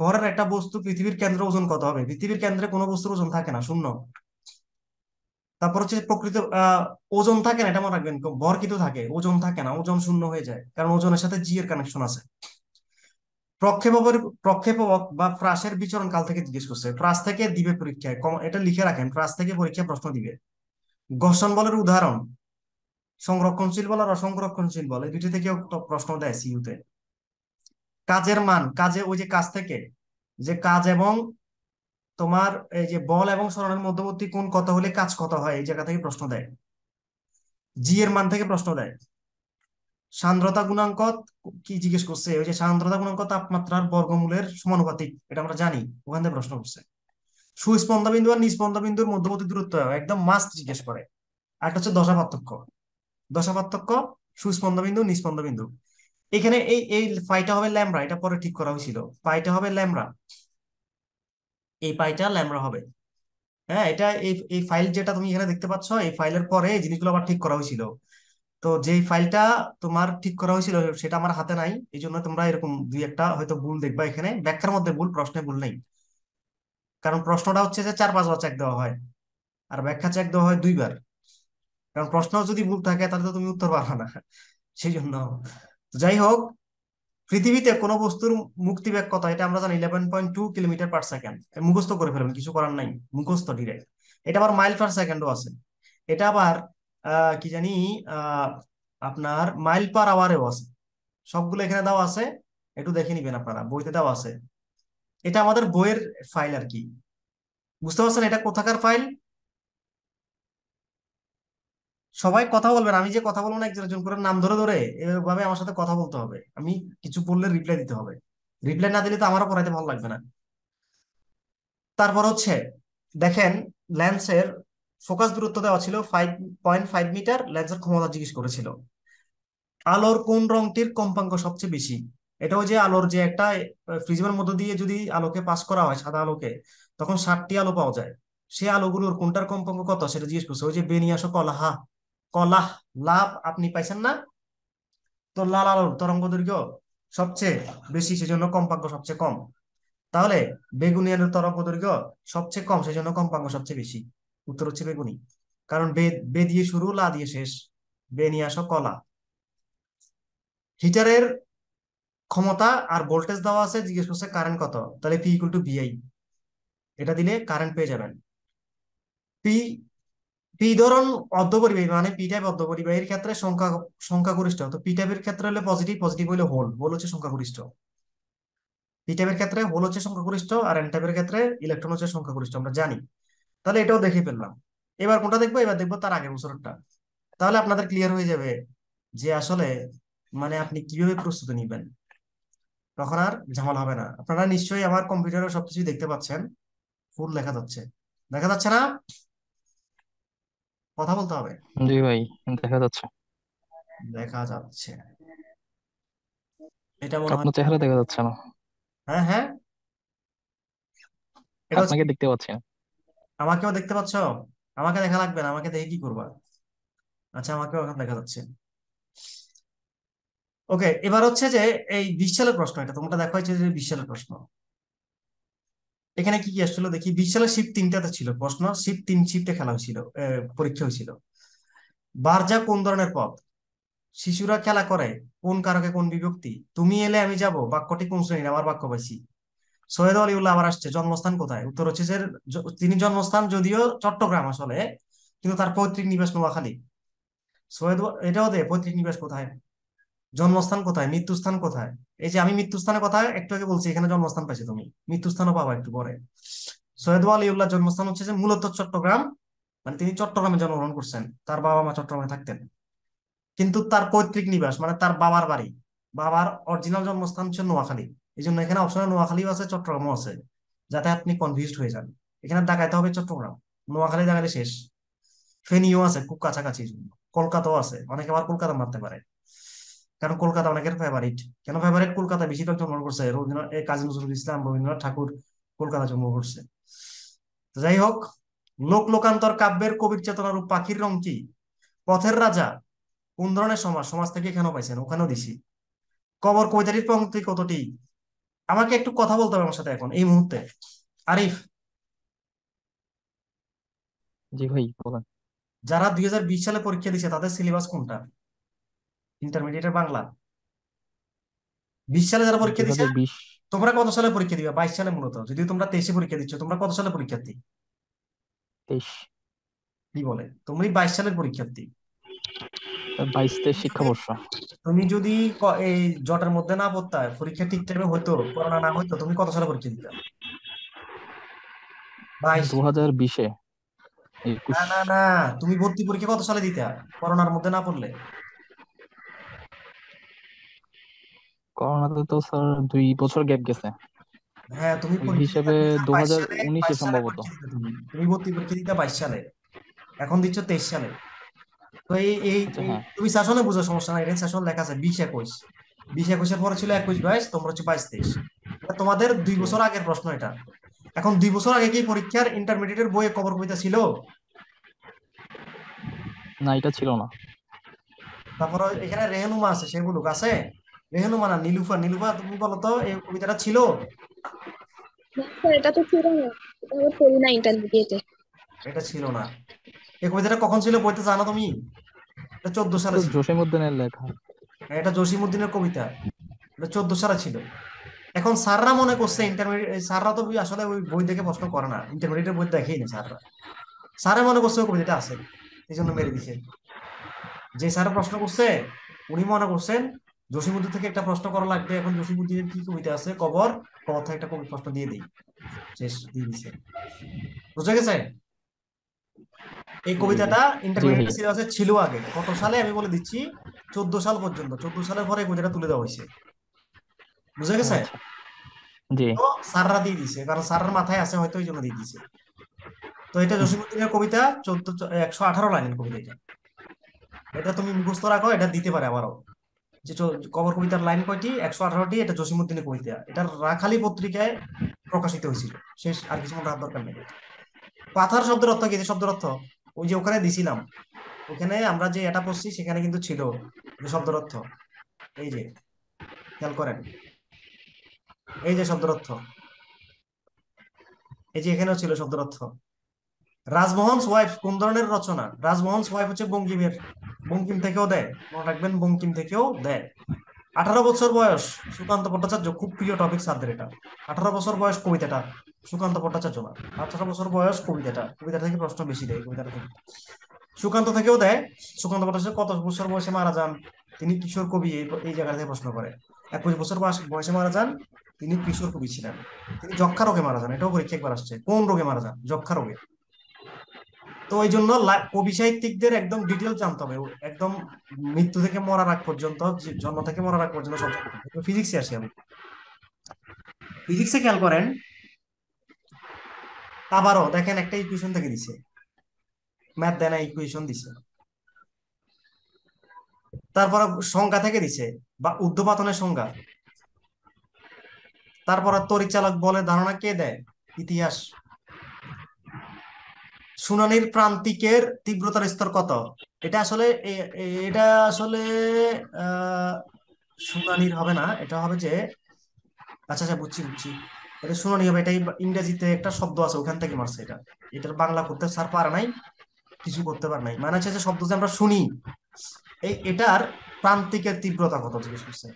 ভরের একটা বস্তু পৃথিবীর কেন্দ্রে ওজন কত হবে পৃথিবীর কেন্দ্রে কোনো বস্তুর ওজন থাকে না শূন্য তারপর হচ্ছে প্রকৃত ওজন থাকে না এটা মনে রাখবেন ভর কিন্তু থাকে ওজন থাকে না ওজন শূন্য হয়ে যায় কারণ ওজনের সাথে জি এর কানেকশন আছে প্রক্ষেপকের প্রক্ষেপক বা ফ্রাসের বিচরণ কাল থেকে জিজ্ঞেস করছে ফ্রাস থেকে দিবে পরীক্ষায় এটা লিখে রাখেন ফ্রাস থেকে পরীক্ষায় প্রশ্ন দিবে ঘর্ষণ বলের উদাহরণ সংরক্ষণশীল বল আর অসংরক্ষণশীল বল এই দুটি থেকেও প্রশ্ন দেয় সিউতে কাজের মান কাজে ওই যে কাজ থেকে যে কাজ এবং তোমার এই যে বল এবং স্মরণের মধ্যবর্তী কোন কত হলে কাজ কত হয় এই জায়গা থেকে প্রশ্ন দেয় জি এর মান থেকে প্রশ্ন দেয় সান্দ্রতা গুণাঙ্ক কি জিজ্ঞেস করছে ওই যে সান্দ্রতা গুণাঙ্ক তাপমাত্রার বর্গমূলের সমানুপাতিক এটা আমরা জানি ওখান থেকে প্রশ্ন করছে সুস্পন্দ বিন্দু আর নিস্পন্দ বিন্দুর মধ্যবর্তী দূরত্ব একদম মাস্ট জিজ্ঞেস করে আর হচ্ছে দশা পার্থক্য দশা পার্থক্য সুস্পন্দ বিন্দু নিস্পন্দ বিন্দু এখানে এই এই পাইটা হবে ল্যামরা এটা পরে ঠিক করা হয়েছিল পাইটা হবে ল্যামরা এই পাইটা ল্যামরা হবে হ্যাঁ এটা এই ফাইল যেটা তুমি এখানে দেখতে পাচ্ছ এই ফাইলের পরে জিনিসগুলো আবার ঠিক করা হয়েছিল তো যে ফাইলটা তোমার ঠিক করা হয়েছিল সেটা আমার হাতে নাই এই জন্য তোমরা এরকম দুই একটা হয়তো ভুল দেখবা এখানে ব্যাখ্যার মধ্যে ভুল প্রশ্নে ভুল নেই কারণ প্রশ্নটা হচ্ছে যে চার পাঁচবার চেক দেওয়া হয় আর ব্যাখ্যা চেক দেওয়া হয় দুইবার কারণ প্রশ্ন যদি ভুল থাকে তাহলে তো তুমি উত্তর পাবা না সেই জন্য যাই হোক পৃথিবীতে কোনো বস্তুর মুক্তি ব্যাগ কত এটা আমরা জানি eleven point two kilometre per second মুখস্থ করে ফেলবেন কিছু করার নাই মুখস্থ ডিরেক্ট এটা আবার মাইল পার সেকেন্ডও আছে এটা আবার কি জানি আপনার মাইল পার আওয়ারেও আছে সবগুলো এখানে দেওয়া আছে একটু দেখে নিবেন আপনারা বইতে দেওয়া আছে এটা আমাদের বইয়ের ফাইল আর কি বুঝতে পারছেন এটা কোথাকার ফাইল সবাই কথা বলবেন আমি যে কথা বলবো না একজন একজন করে নাম ধরে ধরে এভাবে আমার সাথে কথা বলতে হবে আমি কিছু বললে রিপ্লাই দিতে হবে রিপ্লাই না দিলে তো আমারও পড়াইতে ভালো লাগবে না তারপর হচ্ছে দেখেন ল্যান্সের ফোকাস দূরত্ব দেওয়া ছিল ফাইভ পয়েন্ট ফাইভ মিটার লেন্সের ক্ষমতা জিজ্ঞেস করেছিল আলোর কোন রংটির কম্পাঙ্ক সবচেয়ে বেশি এটাও যে আলোর যে একটা ফ্রিজের মধ্যে দিয়ে যদি আলোকে পাস করা হয় সাদা আলোকে তখন ষাটটি আলো পাওয়া যায় সেই আলোগুলোর কোনটার কম্পাঙ্ক কত সেটা জিজ্ঞেস করছে ওই যে বেনিয়াস আসো কলাহা কলাহ লাভ আপনি পাইছেন না তো লাল আলোর তরঙ্গ দৈর্ঘ্য সবচেয়ে বেশি সেজন্য কম্পাঙ্ক সবচেয়ে কম তাহলে বেগুনি তরঙ্গ দৈর্ঘ্য সবচেয়ে কম সেজন্য কম্পাঙ্ক সবচেয়ে বেশি উত্তর হচ্ছে বেগুনি কারণ বে বে দিয়ে শুরু লা দিয়ে শেষ বে নিয়ে আসো কলা হিটারের ক্ষমতা আর ভোল্টেজ দেওয়া আছে জিজ্ঞেস করছে কারেন্ট কত তাহলে পি ইকুয়াল টু বিআই এটা দিলে কারেন্ট পেয়ে যাবেন পি পি অর্ধ পরিবাহী মানে পি টাইপ অর্ধ পরিবাহীর ক্ষেত্রে সংখ্যা সংখ্যাগরিষ্ঠ তো পি টাইপের ক্ষেত্রে হলে পজিটিভ পজিটিভ হলে হোল হোল হচ্ছে সংখ্যাগরিষ্ঠ পি টাইপের ক্ষেত্রে হোল হচ্ছে সংখ্যাগরিষ্ঠ আর এন টাইপের ক্ষেত্রে ইলেকট্রন হচ্ছে সংখ্যাগরিষ্ঠ আমরা জানি তাহলে এটাও দেখে ফেললাম এবার কোনটা দেখবো এবার দেখবো তার আগের বছরটা তাহলে আপনাদের ক্লিয়ার হয়ে যাবে যে আসলে মানে আপনি কিভাবে প্রস্তুতি নিবেন তখন আর ঝামেলা হবে না আপনারা নিশ্চয়ই আমার কম্পিউটারে সবকিছু দেখতে পাচ্ছেন ফুল দেখা যাচ্ছে দেখা যাচ্ছে না কথা বলতে হবে জি ভাই দেখা যাচ্ছে দেখা যাচ্ছে এটা মনে হয় চেহারা দেখা যাচ্ছে না হ্যাঁ হ্যাঁ এটা আপনাকে দেখতে পাচ্ছি না আমাকেও দেখতে পাচ্ছ আমাকে দেখা লাগবে না আমাকে দেখে কি করবা আচ্ছা আমাকেও এখন দেখা যাচ্ছে ওকে এবার হচ্ছে যে এই বিশ সালের প্রশ্ন এটা তোমরা দেখা হয়েছে যে বিশ সালের প্রশ্ন এখানে কি কি আসছিল দেখি বিশ সালের শিফট তিনটাতে ছিল প্রশ্ন শিফট তিন শিফটে খেলা হয়েছিল পরীক্ষা হয়েছিল বারজা কোন ধরনের পথ শিশুরা খেলা করে কোন কারকে কোন বিভক্তি তুমি এলে আমি যাব বাক্যটি কোন শ্রেণীর আমার বাক্য পাইছি সৈয়দ আলিউল্লাহ আবার আসছে জন্মস্থান কোথায় উত্তর হচ্ছে যে তিনি জন্মস্থান যদিও চট্টগ্রাম আসলে কিন্তু তার পৈতৃক নিবেশ নোয়াখালী সৈয়দ এটাও দে পৈতৃক নিবেশ কোথায় জন্মস্থান কোথায় মৃত্যুস্থান কোথায় এই যে আমি মৃত্যুস্থানের কথা একটু আগে বলছি এখানে জন্মস্থান পাইছি তুমি মৃত্যুস্থানও পাবা একটু পরে সৈয়দ আলিউল্লাহ জন্মস্থান হচ্ছে যে মূলত চট্টগ্রাম মানে তিনি চট্টগ্রামে জন্মগ্রহণ করছেন তার বাবা মা চট্টগ্রামে থাকতেন কিন্তু তার পৈতৃক নিবাস মানে তার বাবার বাড়ি বাবার অরিজিনাল জন্মস্থান হচ্ছে নোয়াখালী এই জন্য এখানে অপশনে নোয়াখালীও আছে চট্টগ্রামও আছে যাতে আপনি কনফিউজড হয়ে যান এখানে দেখাইতে হবে চট্টগ্রাম নোয়াখালী দেখালে শেষ ফেনীও আছে খুব কাছাকাছি কলকাতাও আছে অনেকে আবার কলকাতা মারতে পারে কারণ কলকাতা অনেকের ফেভারিট কেন ফেভারিট কলকাতা বেশিরভাগ জন্মগ্রহণ করছে রবীন্দ্রনাথ কাজী নজরুল ইসলাম রবীন্দ্রনাথ ঠাকুর কলকাতা জন্মগ্রহণ করছে যাই হোক লোক লোকান্তর কাব্যের কবির রূপ পাখির রং কি পথের রাজা কোন ধরনের সমাজ সমাজ থেকে এখানেও পাইছেন ওখানেও দিছি কবর কবিতাটির পঙ্ক্তি কতটি আমাকে একটু কথা বলতে হবে আমার সাথে এখন এই মুহূর্তে আরিফ জি ভাই বলেন যারা দুই হাজার বিশ সালে পরীক্ষা দিচ্ছে তাদের সিলেবাস কোনটা ইন্টারমিডিয়েটের বাংলা বিশ সালে যারা পরীক্ষা দিচ্ছে তোমরা কত সালে পরীক্ষা দিবে বাইশ সালে মূলত যদি তোমরা তেইশে পরীক্ষা দিচ্ছ তোমরা কত সালে পরীক্ষার্থী তেইশ কি বলে তুমি বাইশ সালের পরীক্ষার্থী বাইশ শিক্ষা শিক্ষাবর্ষ তুমি যদি এই জটের মধ্যে না পড়তা পরীক্ষা ঠিক টাইমে হতো করোনা না হতো তুমি কত সালে পরীক্ষা দিতা বাইশ দু হাজার বিশে না না না তুমি ভর্তি পরীক্ষা কত সালে দিতা করোনার মধ্যে না পড়লে করোনাতে তো স্যার দুই বছর গ্যাপ গেছে হ্যাঁ তুমি হিসেবে দু হাজার উনিশে সম্ভবত তুমি ভর্তি পরীক্ষা দিতা বাইশ সালে এখন দিচ্ছ তেইশ সালে তো এই এই আচ্ছা, হ্যাঁ। তুমি শাসনে বুঝো সমস্যা নাই রেঞ্জ শাসন লেখা আছে বিশ একুশ বিশ একুশের পরে ছিল একুশ বাইশ তোমরা হচ্ছে বাইশ তেইশ তোমাদের দুই আচ্ছা। বছর আগের প্রশ্ন এটা এখন দুই বছর আগে কি পরীক্ষার ইন্টারমিডিয়েটের বইয়ে কবর কবিতা ছিল না এটা ছিল না তারপর এখানে রেহনুমা আছে সেগুলো আছে রেহনুমা না নীলুফা নীলুফা তুমি বলো তো এই কবিতাটা ছিল এটা তো ছিল না এটা পড়ি না ইন্টারমিডিয়েটে এটা ছিল না এই কবিতাটা কখন ছিল বইতে জানো তুমি এটা চোদ্দ সালে জসিমউদ্দিনের লেখা এটা জসিমউদ্দিনের কবিতা এটা চোদ্দ সালে ছিল এখন স্যাররা মনে করছে ইন্টারমিডিয়েট স্যাররা তো আসলে ওই বই দেখে প্রশ্ন করে না ইন্টারমিডিয়েটের বই দেখেই না স্যাররা স্যারে মনে করছে ওই কবিতাটা আছে এই জন্য মেরে দিছে যে স্যার প্রশ্ন করছে উনি মনে করছেন জসিমুদ্দিন থেকে একটা প্রশ্ন করা লাগবে এখন জসিমুদ্দিনের কি কবিতা আছে কবর কবর থেকে একটা কবি প্রশ্ন দিয়ে দিই শেষ দিয়ে দিছে বুঝা গেছে এই কবিতাটা ইন্টারমিডিয়েট সিলেবাসে ছিল আগে কত সালে আমি বলে দিচ্ছি চোদ্দ সাল পর্যন্ত চোদ্দ সালের পরে এই কবিতাটা তুলে দেওয়া হয়েছে বুঝা গেছে আচ্ছা। তো স্যাররা দিয়ে দিছে কারণ স্যারের মাথায় আছে হয়তো ওই জন্য দিয়ে দিছে তো এটা জসীমউদ্দিনের কবিতা চোদ্দ একশো আঠারো লাইনের কবিতা এটা এটা তুমি মুখস্থ রাখো এটা দিতে পারে আবারও যে কবর কবিতার লাইন কয়টি একশো আঠারোটি এটা জসীমউদ্দিনের কবিতা এটা রাখালি পত্রিকায় প্রকাশিত হয়েছিল শেষ আর কিছু মনে রাখার দরকার নেই পাথার শব্দের অর্থ কি শব্দের অর্থ ওই যে ওখানে দিছিলাম ওখানে আমরা যে এটা পড়ছি সেখানে কিন্তু ছিল শব্দ অর্থ এই যে খেয়াল করেন এই যে শব্দ অর্থ এই যে এখানেও ছিল শব্দ অর্থ রাজমোহন সোয়াইফ কোন ধরনের রচনা রাজমোহন সোয়াইফ হচ্ছে বঙ্কিমের বঙ্কিম থেকেও দেয় মনে রাখবেন বঙ্কিম থেকেও দেয় আঠারো বছর বয়স সুকান্ত ভট্টাচার্য খুব প্রিয় টপিক সাদের এটা আঠারো বছর বয়স কবিতাটা সুকান্ত ভট্টাচার্য না আঠারো বছর বয়স কবিতাটা কবিতা থেকে প্রশ্ন বেশি দেয় কবিতাটা থেকে সুকান্ত থেকেও দেয় সুকান্ত ভট্টাচার্য কত বছর বয়সে মারা যান তিনি কিশোর কবি এই জায়গা থেকে প্রশ্ন করে একুশ বছর বয়সে মারা যান তিনি কিশোর কবি ছিলেন তিনি যক্ষা রোগে মারা যান এটাও পরীক্ষা একবার আসছে কোন রোগে মারা যান যক্ষা রোগে তো ওই জন্য কবি সাহিত্যিকদের একদম ডিটেল জানতে হবে একদম মৃত্যু থেকে মরার আগ পর্যন্ত জন্ম থেকে মরার আগ পর্যন্ত সব ফিজিক্সে আসি আমি ফিজিক্সে খেয়াল করেন আবারও দেখেন একটা ইকুয়েশন থেকে দিছে ম্যাথ দেয় না ইকুয়েশন দিছে তারপরে সংখ্যা থেকে দিছে বা উদ্যপাতনের সংখ্যা তারপরে তরিচালক বলে ধারণা কে দেয় ইতিহাস শুনানির প্রান্তিকের তীব্রতার স্তর কত এটা আসলে এটা আসলে শুনানির হবে না এটা হবে যে আচ্ছা আচ্ছা বুঝছি বুঝছি এটা শুনানি হবে এটা ইংরেজিতে একটা শব্দ আছে ওখান থেকে মারছে এটা এটার বাংলা করতে স্যার পারে নাই কিছু করতে পারে নাই মানে হচ্ছে যে শব্দ যে আমরা শুনি এই এটার প্রান্তিকের তীব্রতা কত জিজ্ঞেস করছে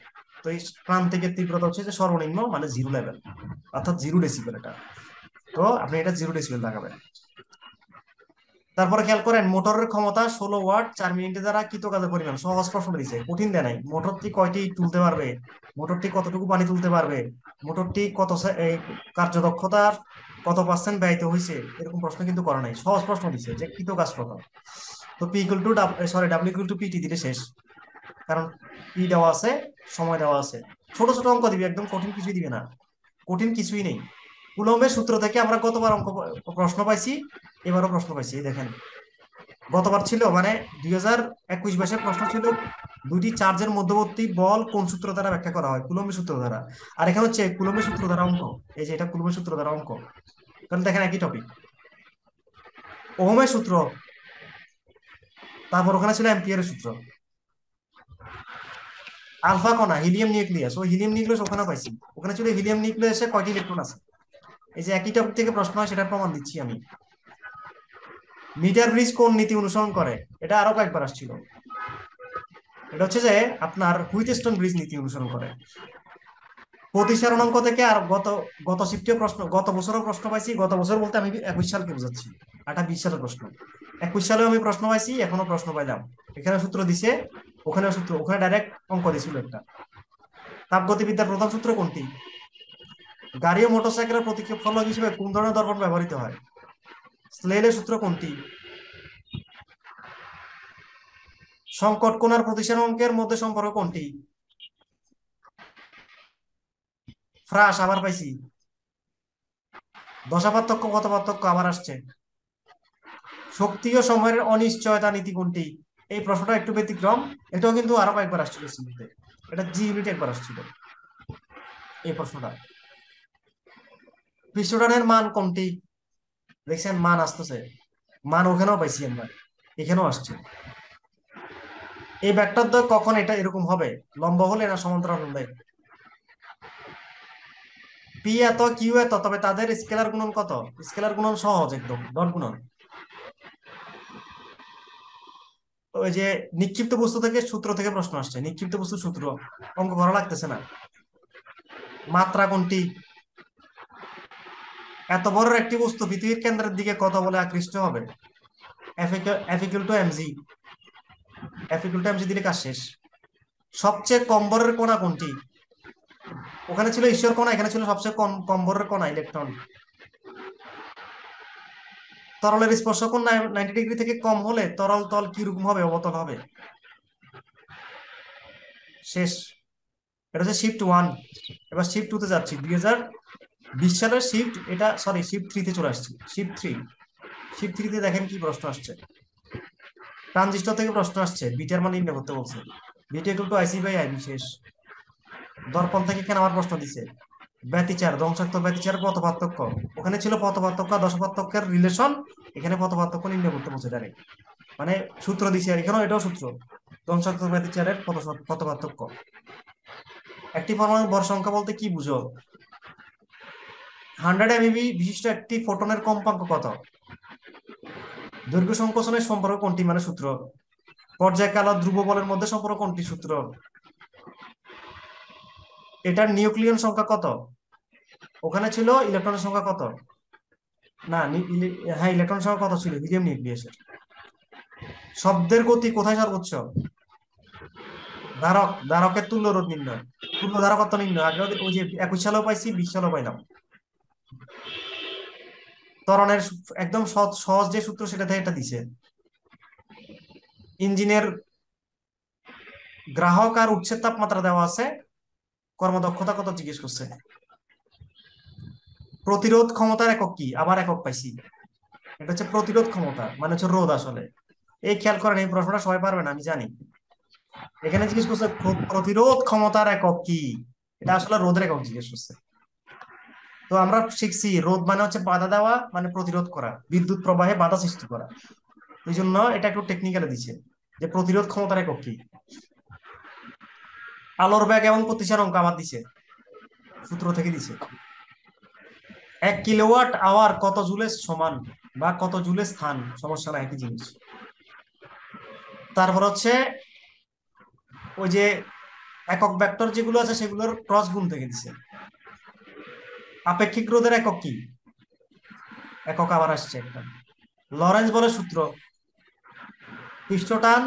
তো এই প্রান্তিকের তীব্রতা হচ্ছে যে সর্বনিম্ন মানে জিরো লেভেল অর্থাৎ জিরো ডেসিবেল এটা তো আপনি এটা জিরো ডেসিবেল লাগাবেন তারপরে খেয়াল করেন মোটরের ক্ষমতা ষোলো ওয়াট চার মিনিটে দ্বারা কৃত কাজের পরিমাণ সহজ প্রশ্ন দিয়েছে কঠিন দেয় নাই মোটরটি কয়টি তুলতে পারবে মোটরটি কতটুকু পানি তুলতে পারবে মোটরটি কত কার্যদক্ষতার কত পার্সেন্ট ব্যয়িত হয়েছে এরকম প্রশ্ন কিন্তু করা নাই সহজ প্রশ্ন দিচ্ছে যে কৃত কাজ কত তো P equal to sorry W equal to PT দিলে শেষ কারণ পি দেওয়া আছে সময় দেওয়া আছে ছোট ছোট অঙ্ক দিবে একদম কঠিন কিছুই দিবে না কঠিন কিছুই নেই কুলম্বের সূত্র থেকে আমরা গতবার অঙ্ক প্রশ্ন পাইছি এবারও প্রশ্ন পাইছি দেখেন গতবার ছিল মানে দুই হাজার একুশ মাসের প্রশ্ন ছিল দুটি চার্জের মধ্যবর্তী বল কোন সূত্র দ্বারা ব্যাখ্যা করা হয় কুলম্বের সূত্র দ্বারা আর এখানে হচ্ছে কুলম্বের সূত্র দ্বারা অঙ্ক এই যে এটা কুলম্বের সূত্র দ্বারা অঙ্ক তাহলে দেখেন একই টপিক ওহমের সূত্র তারপর ওখানে ছিল এম্পিয়ারের সূত্র আলফা কণা হিলিয়াম নিউক্লিয়াস ও হিলিয়াম নিউক্লিয়াস ওখানে পাইছি ওখানে ছিল হিলিয়াম নিউক্লিয়াসে কয়টি ইলেকট্রন আছে এই যে একই টপিক থেকে প্রশ্ন হয় সেটার প্রমাণ দিচ্ছি আমি মিটার ব্রিজ কোন নীতি অনুসরণ করে এটা আরো কয়েকবার আসছিল এটা হচ্ছে যে আপনার হুইটস্টোন ব্রিজ নীতি অনুসরণ করে প্রতিসারণ অঙ্ক থেকে আর গত গত শিফটেও প্রশ্ন গত বছরও প্রশ্ন পাইছি গত বছর বলতে আমি একুশ সালকে বোঝাচ্ছি এটা বিশ সালের প্রশ্ন একুশ সালেও আমি প্রশ্ন পাইছি এখনো প্রশ্ন পাইলাম এখানে সূত্র দিছে ওখানে সূত্র ওখানে ডাইরেক্ট অঙ্ক দিছিল একটা তাপগতিবিদ্যার প্রধান সূত্র কোনটি গাড়ি ও মোটরসাইকেলের প্রতিক্ষেপ ফলক হিসেবে কোন ধরনের দর্পণ ব্যবহৃত হয় স্লেলে সূত্র কোনটি সংকট কোনার প্রতিষ্ঠান অঙ্কের মধ্যে সম্পর্ক কোনটি ফ্রাস আবার পাইছি দশা পার্থক্য কত পার্থক্য আবার আসছে শক্তি ও সময়ের অনিশ্চয়তা নীতি কোনটি এই প্রশ্নটা একটু ব্যতিক্রম এটাও কিন্তু আরো কয়েকবার আসছিল এটা জি ইউনিট একবার আসছিল এই প্রশ্নটা পিসোডানের মান কমটি দেখছেন মান আসতেছে মান ওখানেও পাইছি আমরা এখানেও আসছে এই ব্যাগটার দ্বয় কখন এটা এরকম হবে লম্বা হলে এটা সমান্তরাল হবে পি এত কিউ এত তবে তাদের স্কেলার গুণন কত স্কেলার গুণন সহজ একদম ডট গুণন ওই যে নিক্ষিপ্ত বস্তু থেকে সূত্র থেকে প্রশ্ন আসছে নিক্ষিপ্ত বস্তু সূত্র অঙ্ক করা লাগতেছে না মাত্রা কোনটি এত বড় একটি বস্তু পৃথিবীর কেন্দ্রের দিকে কত বলে আকৃষ্ট হবে F equal to MG F equal to MG দিলে কাজ শেষ সবচেয়ে কম্বরের বরের কোনা কোনটি ওখানে ছিল ঈশ্বর কোনা এখানে ছিল সবচেয়ে কম কম্বরের বরের কোনা ইলেকট্রন তরলের স্পর্শ কোণ নাইনটি ডিগ্রি থেকে কম হলে তরল তল কিরকম হবে অবতল হবে শেষ এটা হচ্ছে শিফট ওয়ান এবার শিফট টু তে যাচ্ছি দুই হাজার বিশ সালের শিফট এটা সরি শিফট থ্রিতে চলে আসছে শিফট থ্রি শিফট থ্রিতে দেখেন কি প্রশ্ন আসছে ট্রানজিস্টর থেকে প্রশ্ন আসছে বিটার মান নির্ণয় করতে বলছে বিটি একটু টু আইসি বাই আই বিশেষ দর্পণ থেকে কেন আমার প্রশ্ন দিছে ব্যতিচার ধ্বংসাত্মক ব্যতিচার পথ পার্থক্য ওখানে ছিল পথ পার্থক্য দশ পার্থক্যের রিলেশন এখানে পথ পার্থক্য নির্ণয় করতে বলছে ডাইরেক্ট মানে সূত্র দিছে আর এখানেও এটাও সূত্র ধ্বংসাত্মক ব্যতিচারের পথ পার্থক্য একটি পরমাণু ভর সংখ্যা বলতে কি বুঝো হান্ড্রেড এমবি বিশিষ্ট একটি ফোটনের কম্পাঙ্ক কত দৈর্ঘ্য সংকোচনের সম্পর্ক কোনটি মানে সূত্র পর্যায়কাল ধ্রুব বলের মধ্যে সম্পর্ক কোনটি সূত্র এটার নিউক্লিয়ন সংখ্যা কত ওখানে ছিল ইলেকট্রনের সংখ্যা কত না হ্যাঁ ইলেকট্রন সংখ্যা কত ছিল হিলিয়াম নিউক্লিয়াসের শব্দের গতি কোথায় সর্বোচ্চ ধারক ধারকের তুল্য রোধ নির্ণয় তুল্য কত নির্ণয় আগে ওই যে একুশ সালও পাইছি বিশ সালও পাইলাম ত্বরণের একদম সহজ যে সূত্র সেটা থেকে এটা দিছে ইঞ্জিনের গ্রাহক আর উচ্ছেদ তাপমাত্রা দেওয়া আছে কর্মদক্ষতা কত জিজ্ঞেস করছে প্রতিরোধ ক্ষমতার একক কি আবার একক পাইছি এটা হচ্ছে প্রতিরোধ ক্ষমতা মানে হচ্ছে রোধ আসলে এই খেয়াল করেন এই প্রশ্নটা সবাই পারবে না আমি জানি এখানে জিজ্ঞেস করছে প্রতিরোধ ক্ষমতার একক কি এটা আসলে রোধের একক জিজ্ঞেস করছে তো আমরা শিখছি রোধ মানে হচ্ছে বাধা দেওয়া মানে প্রতিরোধ করা বিদ্যুৎ প্রবাহে বাধা সৃষ্টি করা এই জন্য এটা একটু টেকনিক্যালে দিচ্ছে যে প্রতিরোধ ক্ষমতার একক কি আলোর ব্যাগ এবং প্রতিসার অঙ্ক আমার দিছে সূত্র থেকে দিছে এক কিলোওয়াট আওয়ার কত জুলে সমান বা কত জুলে স্থান সমস্যা না একই জিনিস তারপর হচ্ছে ওই যে একক ব্যাক্টর যেগুলো আছে সেগুলোর ক্রস গুণ থেকে দিছে আপেক্ষিক রোধের একক কি একক আবার আসছে একদম লরেন্স বলে সূত্র পৃষ্ঠটান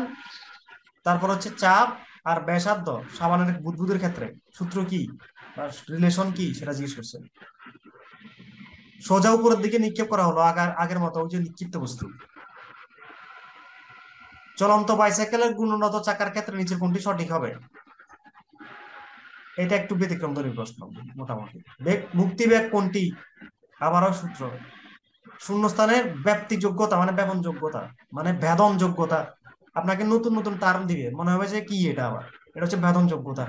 তারপর হচ্ছে চাপ আর ব্যাসার্ধ সাবানের বুদবুদের ক্ষেত্রে সূত্র কি রিলেশন কি সেটা জিজ্ঞেস করছে সোজা উপরের দিকে নিক্ষেপ করা হলো আগের আগের মতো ওই যে নিক্ষিপ্ত বস্তু চলন্ত বাইসাইকেলের গুণনত চাকার ক্ষেত্রে নিচের কোনটি সঠিক হবে এটা একটু ব্যতিক্রম ধরে প্রশ্ন মোটামুটি মুক্তি ব্যাগ কোনটি আবারও সূত্র শূন্যস্থানের ব্যাপ্তি যোগ্যতা মানে ব্যাপন যোগ্যতা মানে ভেদন যোগ্যতা আপনাকে নতুন নতুন টার্ম দিবে মনে হবে যে কি এটা আবার এটা হচ্ছে বেদন যোগ্যতা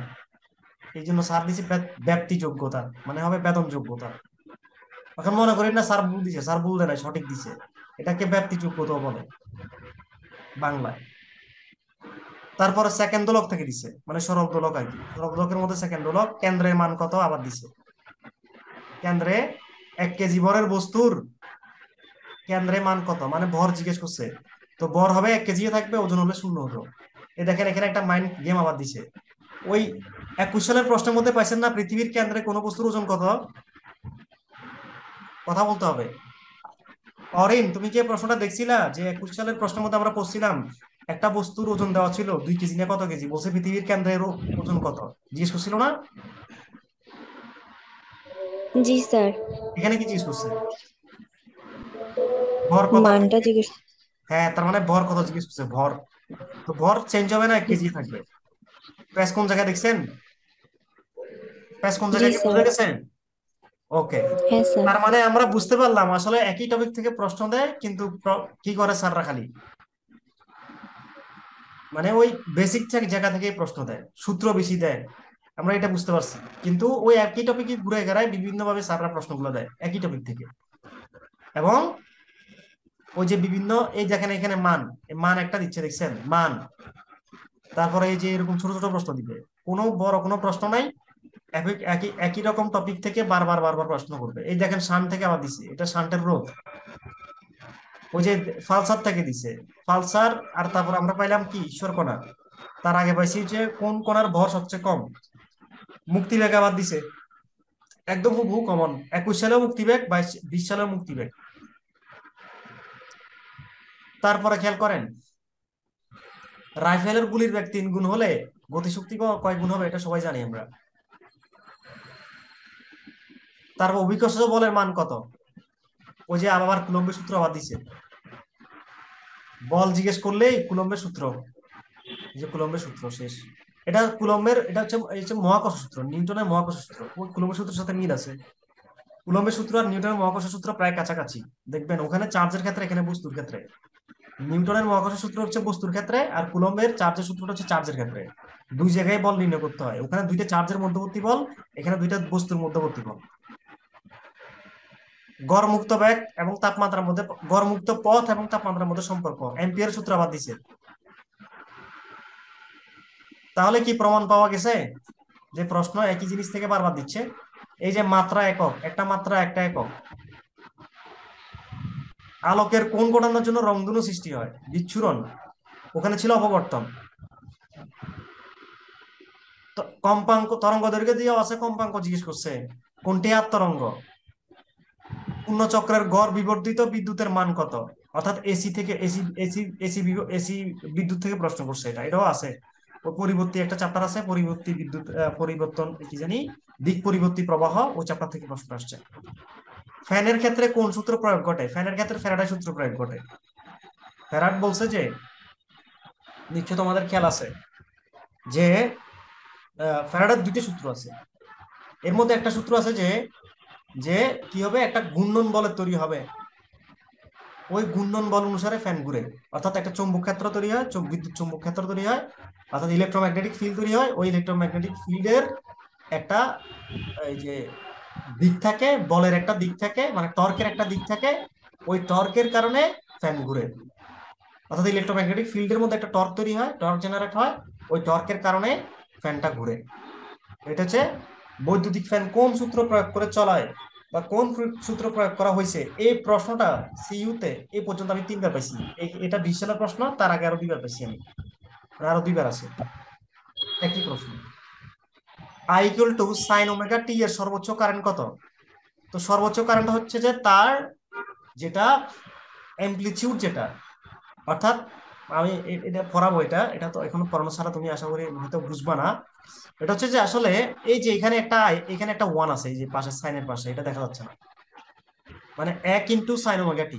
এই জন্য স্যার দিচ্ছে ব্যাপ্তি যোগ্যতা মানে হবে বেদন যোগ্যতা এখন মনে করি না স্যার ভুল দিছে স্যার ভুল দেয় সঠিক দিছে এটাকে ব্যাপ্তি যোগ্যতা বলে বাংলায় তারপরে সেকেন্ড দোলক থেকে দিছে মানে সরব দোলক আর কি সরব দোলকের মধ্যে সেকেন্ড দোলক কেন্দ্রের মান কত আবার দিছে কেন্দ্রে এক কেজি ভরের বস্তুর কেন্দ্রে মান কত মানে ভর জিজ্ঞেস করছে তো ভর হবে এক কেজি থাকবে ওজন হবে শূন্য ওজন এ দেখেন এখানে একটা মাইন্ড গেম আবার দিছে ওই একুশ সালের প্রশ্নের মধ্যে পাইছেন না পৃথিবীর কেন্দ্রে কোন বস্তুর ওজন কত কথা বলতে হবে অরিন তুমি কি প্রশ্নটা দেখছিলা যে একুশ সালের প্রশ্নের মধ্যে আমরা পড়ছিলাম একটা বস্তুর ওজন দেওয়া ছিল দুই কেজি না কত কেজি বলছে পৃথিবীর কেন্দ্রের ওজন কত জিজ্ঞেস করছিল না জি স্যার এখানে কি জিজ্ঞেস করছে ভর কত মানটা জিজ্ঞেস হ্যাঁ তার মানে ভর কত জিজ্ঞেস করছে ভর তো ভর চেঞ্জ হবে না কেজি থাকবে প্যাস কোন জায়গায় দেখছেন প্যাস কোন জায়গায় বুঝে গেছেন ওকে তার মানে আমরা বুঝতে পারলাম আসলে একই টপিক থেকে প্রশ্ন দেয় কিন্তু কি করে স্যাররা খালি মানে ওই বেসিক জায়গা থেকে প্রশ্ন দেয় সূত্র বেশি দেয় আমরা এটা বুঝতে পারছি কিন্তু ওই একই টপিকে ঘুরে গেড়ায় বিভিন্ন ভাবে সারা প্রশ্নগুলো দেয় একই টপিক থেকে এবং ওই যে বিভিন্ন এই যেখানে এখানে মান মান একটা দিচ্ছে দেখছেন মান তারপরে এই যে এরকম ছোট ছোট প্রশ্ন দিবে কোনো বড় কোনো প্রশ্ন নাই একই একই রকম টপিক থেকে বারবার বারবার প্রশ্ন করবে এই দেখেন শান থেকে আবার দিচ্ছে এটা শান্টের রোধ ওই যে ফালসার থেকে দিছে ফালসার আর তারপর আমরা পাইলাম কি ঈশ্বর কণা তার আগে পাইছি যে কোন কণার ভর সবচেয়ে কম মুক্তি বেগ আবার দিছে একদম হুবহু কমন একুশ সালেও মুক্তিবেগ বাইশ বিশ সালেও মুক্তি বেগ তারপরে খেয়াল করেন রাইফেলের গুলির বেগ তিন গুণ হলে গতিশক্তি কয় গুণ হবে এটা সবাই জানি আমরা তারপর অভিজ্ঞ বলের মান কত ওই যে আবার কুলম্বের সূত্র আবার দিছে বল জিজ্ঞেস করলে কুলম্বের সূত্র যে কুলম্বের সূত্র শেষ এটা কুলম্বের এটা হচ্ছে যে মহাকর্ষ সূত্র নিউটনের মহাকর্ষ সূত্র কুলম্বের সূত্রের সাথে মিল আছে কুলম্বের সূত্র আর নিউটনের মহাকর্ষ সূত্র প্রায় কাছাকাছি দেখবেন ওখানে চার্জের ক্ষেত্রে এখানে বস্তুর ক্ষেত্রে নিউটনের মহাকর্ষ সূত্র হচ্ছে বস্তুর ক্ষেত্রে আর কুলম্বের চার্জের সূত্রটা হচ্ছে চার্জের ক্ষেত্রে দুই জায়গায় বল নির্ণয় করতে হয় ওখানে দুইটা চার্জের মধ্যবর্তী বল এখানে দুইটা বস্তুর মধ্যবর্তী বল গড়মুক্ত ব্যাগ এবং তাপমাত্রার মধ্যে গড়মুক্ত পথ এবং তাপমাত্রার মধ্যে সম্পর্ক এম্পিয়ার সূত্র আবার দিছে তাহলে কি প্রমাণ পাওয়া গেছে যে প্রশ্ন একই জিনিস থেকে বারবার দিচ্ছে এই যে মাত্রা একক একটা মাত্রা একটা একক আলোকের কোন ঘটনার জন্য রংধনু সৃষ্টি হয় বিচ্ছুরণ ওখানে ছিল অপবর্তন কম্পাঙ্ক তরঙ্গ দৈর্ঘ্য দিয়ে আছে কম্পাঙ্ক জিজ্ঞেস করছে কোনটি আর তরঙ্গ পূর্ণচক্রের গড় বিবর্তিত বিদ্যুতের মান কত অর্থাৎ এসি থেকে এসি এসি এসি এসি বিদ্যুৎ থেকে প্রশ্ন করছে এটা এটাও আছে পরিবর্তী একটা চ্যাপ্টার আছে পরিবর্তী বিদ্যুৎ পরিবর্তন কি জানি দিক পরিবর্তী প্রবাহ ও চ্যাপ্টার থেকে প্রশ্ন আসছে ফ্যানের ক্ষেত্রে কোন সূত্র প্রয়োগ ঘটে ফ্যানের ক্ষেত্রে ফ্যারাডাই সূত্র প্রয়োগ ঘটে ফ্যারাড বলছে যে নিশ্চয় তোমাদের খেয়াল আছে যে ফ্যারাডার দুটি সূত্র আছে এর মধ্যে একটা সূত্র আছে যে যে কি হবে একটা ঘূর্ণন বলের তৈরি হবে ওই ঘূর্ণন বল অনুসারে ফ্যান ঘুরে অর্থাৎ একটা চৌম্বক ক্ষেত্র তৈরি হয় বিদ্যুৎ চৌম্বক ক্ষেত্র তৈরি হয় অর্থাৎ ইলেকট্রোম্যাগনেটিক ফিল্ড তৈরি হয় ওই ইলেকট্রোম্যাগনেটিক ফিল্ডের একটা এই যে দিক থাকে বলের একটা দিক থাকে মানে টর্কের একটা দিক থাকে ওই টর্কের কারণে ফ্যান ঘুরে অর্থাৎ ইলেকট্রোম্যাগনেটিক ফিল্ডের মধ্যে একটা টর্ক তৈরি হয় টর্ক জেনারেট হয় ওই টর্কের কারণে ফ্যানটা ঘুরে এটা হচ্ছে বৈদ্যুতিক ফ্যান কোন সূত্র প্রয়োগ করে চলায় বা কোন সূত্র প্রয়োগ করা হয়েছে এই প্রশ্নটা সিইউতে এই পর্যন্ত আমি তিনবার পাইছি এটা বিশ প্রশ্ন তার আগে আরো দুইবার পাইছি আমি মানে আরো দুইবার আছে একই প্রশ্ন I equal to sine omega T এর সর্বোচ্চ কারেন্ট কত তো সর্বোচ্চ কারেন্ট হচ্ছে যে তার যেটা অ্যাম্পলিচিউড যেটা অর্থাৎ আমি এটা পড়াবো এটা এটা তো এখনো পড়ানো ছাড়া তুমি আশা করি হয়তো বুঝবা না এটা হচ্ছে যে আসলে এই যে এখানে একটা এখানে একটা ওয়ান আছে এই যে পাশে সাইনের পাশে এটা দেখা যাচ্ছে না মানে এক ইন্টু সাইন ওমেগা টি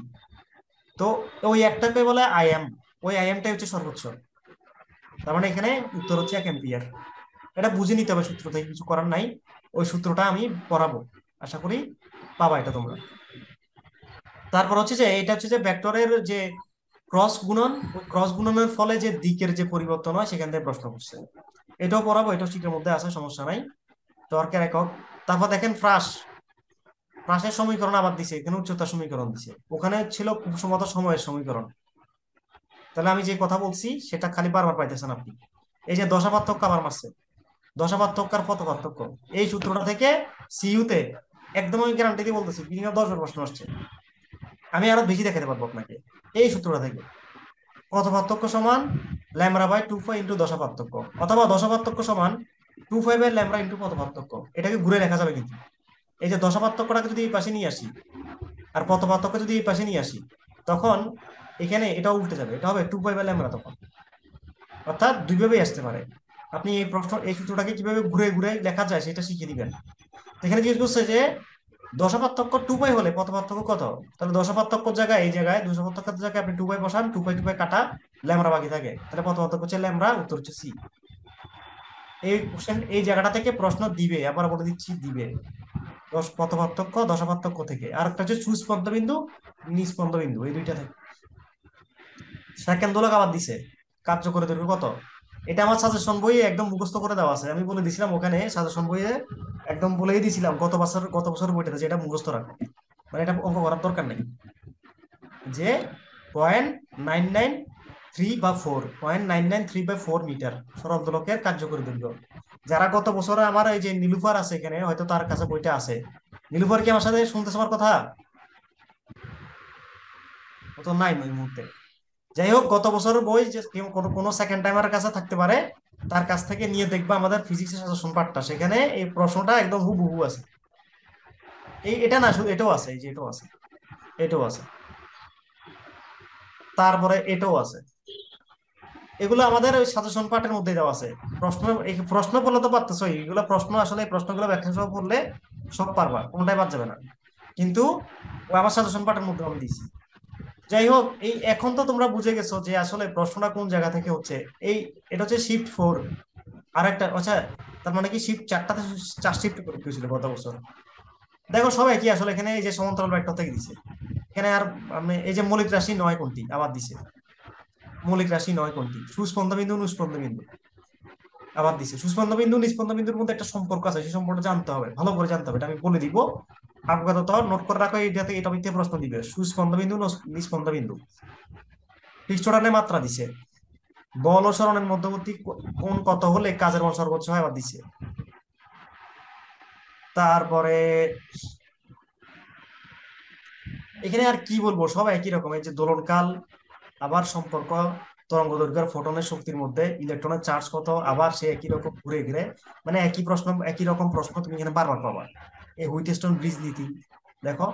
তো ওই একটাকে বলে আই এম ওই আই এমটাই হচ্ছে সর্বোচ্চ তার মানে এখানে উত্তর হচ্ছে এক এম্পিয়ার এটা বুঝে নিতে হবে সূত্র থেকে কিছু করার নাই ওই সূত্রটা আমি পড়াবো আশা করি পাবা এটা তোমরা তারপর হচ্ছে যে এটা হচ্ছে যে ভেক্টরের যে ক্রস গুণন ক্রস গুণনের ফলে যে দিকের যে পরিবর্তন হয় সেখান থেকে প্রশ্ন করছে এটাও পড়াবো এটাও শিখের মধ্যে আছে সমস্যা নাই তর্কের একক তারপর দেখেন ফ্রাস ফ্রাসের সমীকরণ আবার দিছে এখানে উচ্চতার সমীকরণ দিছে ওখানে ছিল সম্ভবত সময়ের সমীকরণ তাহলে আমি যে কথা বলছি সেটা খালি বারবার পাইতেছেন আপনি এই যে দশা পার্থক্য আবার মারছে দশা পার্থক্য আর পথ পার্থক্য এই সূত্রটা থেকে সিইউতে একদম আমি গ্যারান্টি দিয়ে বলতেছি বিভিন্ন দশ প্রশ্ন আসছে আমি আরো বেশি দেখাতে পারবো আপনাকে এই সূত্রটা থেকে কত পার্থক্য সমান lambda by two five into দশা পার্থক্য অথবা দশা পার্থক্য সমান টু ফাইভ এর ল্যামরা ইন্টু পথ পার্থক্য এটাকে ঘুরে লেখা যাবে কিন্তু এই যে দশা পার্থক্যটাকে যদি এই পাশে নিয়ে আসি আর পথ পার্থক্য যদি এই পাশে নিয়ে আসি তখন এখানে এটা উল্টে যাবে এটা হবে টু ফাইভ এর ল্যামরা তখন অর্থাৎ দুইভাবেই আসতে পারে আপনি এই প্রশ্ন এই সূত্রটাকে কিভাবে ঘুরে ঘুরে লেখা যায় সেটা শিখিয়ে দিবেন এখানে জিজ্ঞেস করছে যে দশা পার্থক্য টু পাই হলে পথ পার্থক্য কত তাহলে দশা পার্থক্য জায়গায় এই জায়গায় দুশো পার্থক্য জায়গায় আপনি টু পাই বসান টু পাই টু পাই কাটা ল্যামরা বাকি থাকে তাহলে পথ পার্থক্য হচ্ছে ল্যামরা উত্তর হচ্ছে সি এই কোশ্চেন এই জায়গাটা থেকে প্রশ্ন দিবে আবার বলে দিচ্ছি দিবে দশ পথ পার্থক্য দশা পার্থক্য থেকে আর একটা হচ্ছে চুজ বিন্দু নিস্পন্দ বিন্দু এই দুইটা থেকে সেকেন্ড দোলক আবার দিছে কার্যকরী দৈর্ঘ্য কত এটা আমার সাজেশন বই একদম মুখস্থ করে দেওয়া আছে আমি বলে দিছিলাম ওখানে সাজেশন বইয়ে একদম বলেই দিছিলাম গত বছর গত বছর বইটা এটা মুখস্থ রাখো মানে এটা অঙ্ক করার দরকার নেই যে পয়েন্ট নাইন নাইন থ্রি বা four point nine nine three by four metre সরব দলকের কার্যকরী দৈর্ঘ্য যারা গত বছরে আমার এই যে নীলুফার আছে এখানে হয়তো তার কাছে বইটা আছে নীলুফার কি আমার সাথে শুনতেছে আমার কথা তো নাই ওই মুহূর্তে যাই হোক গত বছরের বই যে কোনো সেকেন্ড টাইমের কাছে থাকতে পারে তার কাছ থেকে নিয়ে দেখবে আমাদের ফিজিক্সের সাজেশন পার্টটা সেখানে এই প্রশ্নটা একদম হুবহু আছে এই এটা না শুধু এটাও আছে এই যে এটাও আছে এটাও আছে তারপরে এটাও আছে এগুলো আমাদের ওই সাজেশন পার্টের মধ্যে দেওয়া আছে প্রশ্ন প্রশ্ন পড়লে তো পারতেছ এগুলো প্রশ্ন আসলে এই প্রশ্নগুলো ব্যাখ্যা সহ পড়লে সব পারবা কোনটাই বাদ যাবে না কিন্তু আমার সাজেশন পার্টের মধ্যে আমি দিয়েছি যাই হোক এই এখন তো তোমরা বুঝে গেছো যে আসলে প্রশ্নটা কোন জায়গা থেকে হচ্ছে এই এটা হচ্ছে শিফট ফোর আর একটা আচ্ছা তার মানে কি শিফট চারটাতে চার শিফট করে দিয়েছিল গত বছর দেখো সবাই কি আসলে এখানে এই যে সমান্তরাল ব্যাগটা থেকে দিছে এখানে আর মানে এই যে মৌলিক রাশি নয় কোনটি আবার দিছে মৌলিক রাশি নয় কোনটি সুস্পন্দ বিন্দু নুস্পন্দ বিন্দু আবার দিছে সুস্পন্দ বিন্দু নিষ্পন্দ বিন্দুর মধ্যে একটা সম্পর্ক আছে সেই সম্পর্কটা জানতে হবে ভালো করে জানতে হবে এটা আমি বলে দিব অজ্ঞাতত নোট করে রাখো এই এটাতে এটা মিথ্যে প্রশ্ন দিবে সুস্পন্দ বিন্দু সুস্পন্দবিন্দু বিন্দু পৃষ্ঠটানে মাত্রা দিছে বল ও সরণের মধ্যবর্তী কোন কত হলে কাজের বল সর্বোচ্চ হয় আবার দিছে তারপরে এখানে আর কি বলবো সব একই রকম এই যে দোলনকাল আবার সম্পর্ক তরঙ্গ দৈর্ঘ্যের ফোটনের শক্তির মধ্যে ইলেকট্রনের চার্জ কত আবার সে একই রকম ঘুরে ঘিরে মানে একই প্রশ্ন একই রকম প্রশ্ন তুমি এখানে বারবার পাবা এই হুইটস্টোন ব্রিজ নীতি দেখো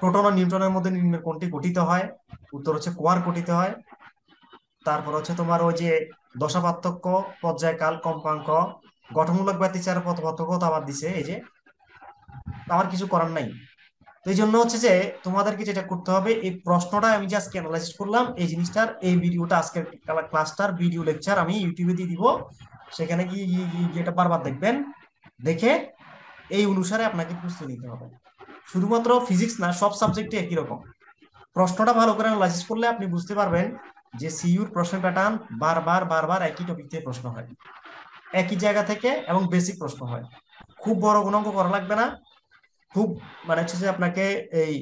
প্রোটন ও নিউট্রনের মধ্যে নিম্নের কোনটি গঠিত হয় উত্তর হচ্ছে কোয়ার গঠিত হয় তারপর হচ্ছে তোমার ওই যে দশা পার্থক্য পর্যায়কাল কম্পাঙ্ক গঠনমূলক ব্যতিচার পথ পার্থক্যতা আবার দিছে এই যে আমার কিছু করার নাই তো এই জন্য হচ্ছে যে তোমাদেরকে যেটা করতে হবে এই প্রশ্নটা আমি জাস্ট অ্যানালাইসিস করলাম এই জিনিসটার এই ভিডিওটা আজকের ক্লাসটার ভিডিও লেকচার আমি ইউটিউবে দিয়ে দিব সেখানে গিয়ে যেটা বারবার দেখবেন দেখে এই অনুসারে আপনাকে প্রশ্ন নিতে হবে শুধুমাত্র ফিজিক্স না সব সাবজেক্টে একই রকম প্রশ্নটা ভালো করে অ্যানালাইসিস করলে আপনি বুঝতে পারবেন যে সিইউর প্রশ্ন প্যাটার্ন বারবার বারবার একই টপিক থেকে প্রশ্ন হয় একই জায়গা থেকে এবং বেসিক প্রশ্ন হয় খুব বড় গুণাঙ্ক করা লাগবে না খুব মানে হচ্ছে যে আপনাকে এই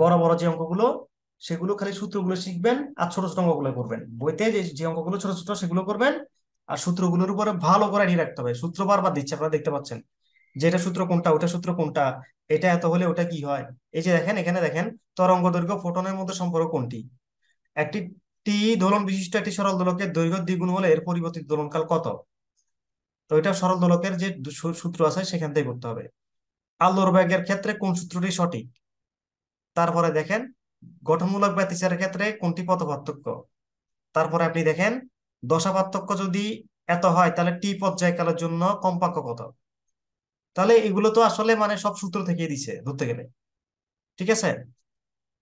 বড় বড় যে অঙ্কগুলো সেগুলো খালি সূত্রগুলো শিখবেন আর ছোট ছোট অঙ্কগুলো করবেন বইতে যে যে অঙ্কগুলো ছোট ছোট সেগুলো করবেন আর সূত্রগুলোর উপরে ভালো করে নিয়ে রাখতে হবে সূত্র বারবার দিচ্ছে আপনারা দেখতে পাচ্ছেন যেটা সূত্র কোনটা ওটা সূত্র কোনটা এটা এত হলে ওটা কি হয় এই যে দেখেন এখানে দেখেন তরঙ্গ দৈর্ঘ্য ফোটনের মধ্যে সম্পর্ক কোনটি একটি টি দোলন বিশিষ্ট একটি সরল দোলকের দৈর্ঘ্য দ্বিগুণ হলে এর পরিবর্তিত দোলনকাল কত তো এটা সরল দোলকের যে সূত্র আছে সেখান থেকে করতে হবে আলোর ব্যাগের ক্ষেত্রে কোন সূত্রটি সঠিক তারপরে দেখেন গঠনমূলক ব্যতিচারের ক্ষেত্রে কোনটি পথ পার্থক্য তারপরে আপনি দেখেন দশা পার্থক্য যদি এত হয় তাহলে টি পর্যায়কালের জন্য কম্পাঙ্ক কত তাহলে এগুলো তো আসলে মানে সব সূত্র থেকে দিছে ধরতে গেলে ঠিক আছে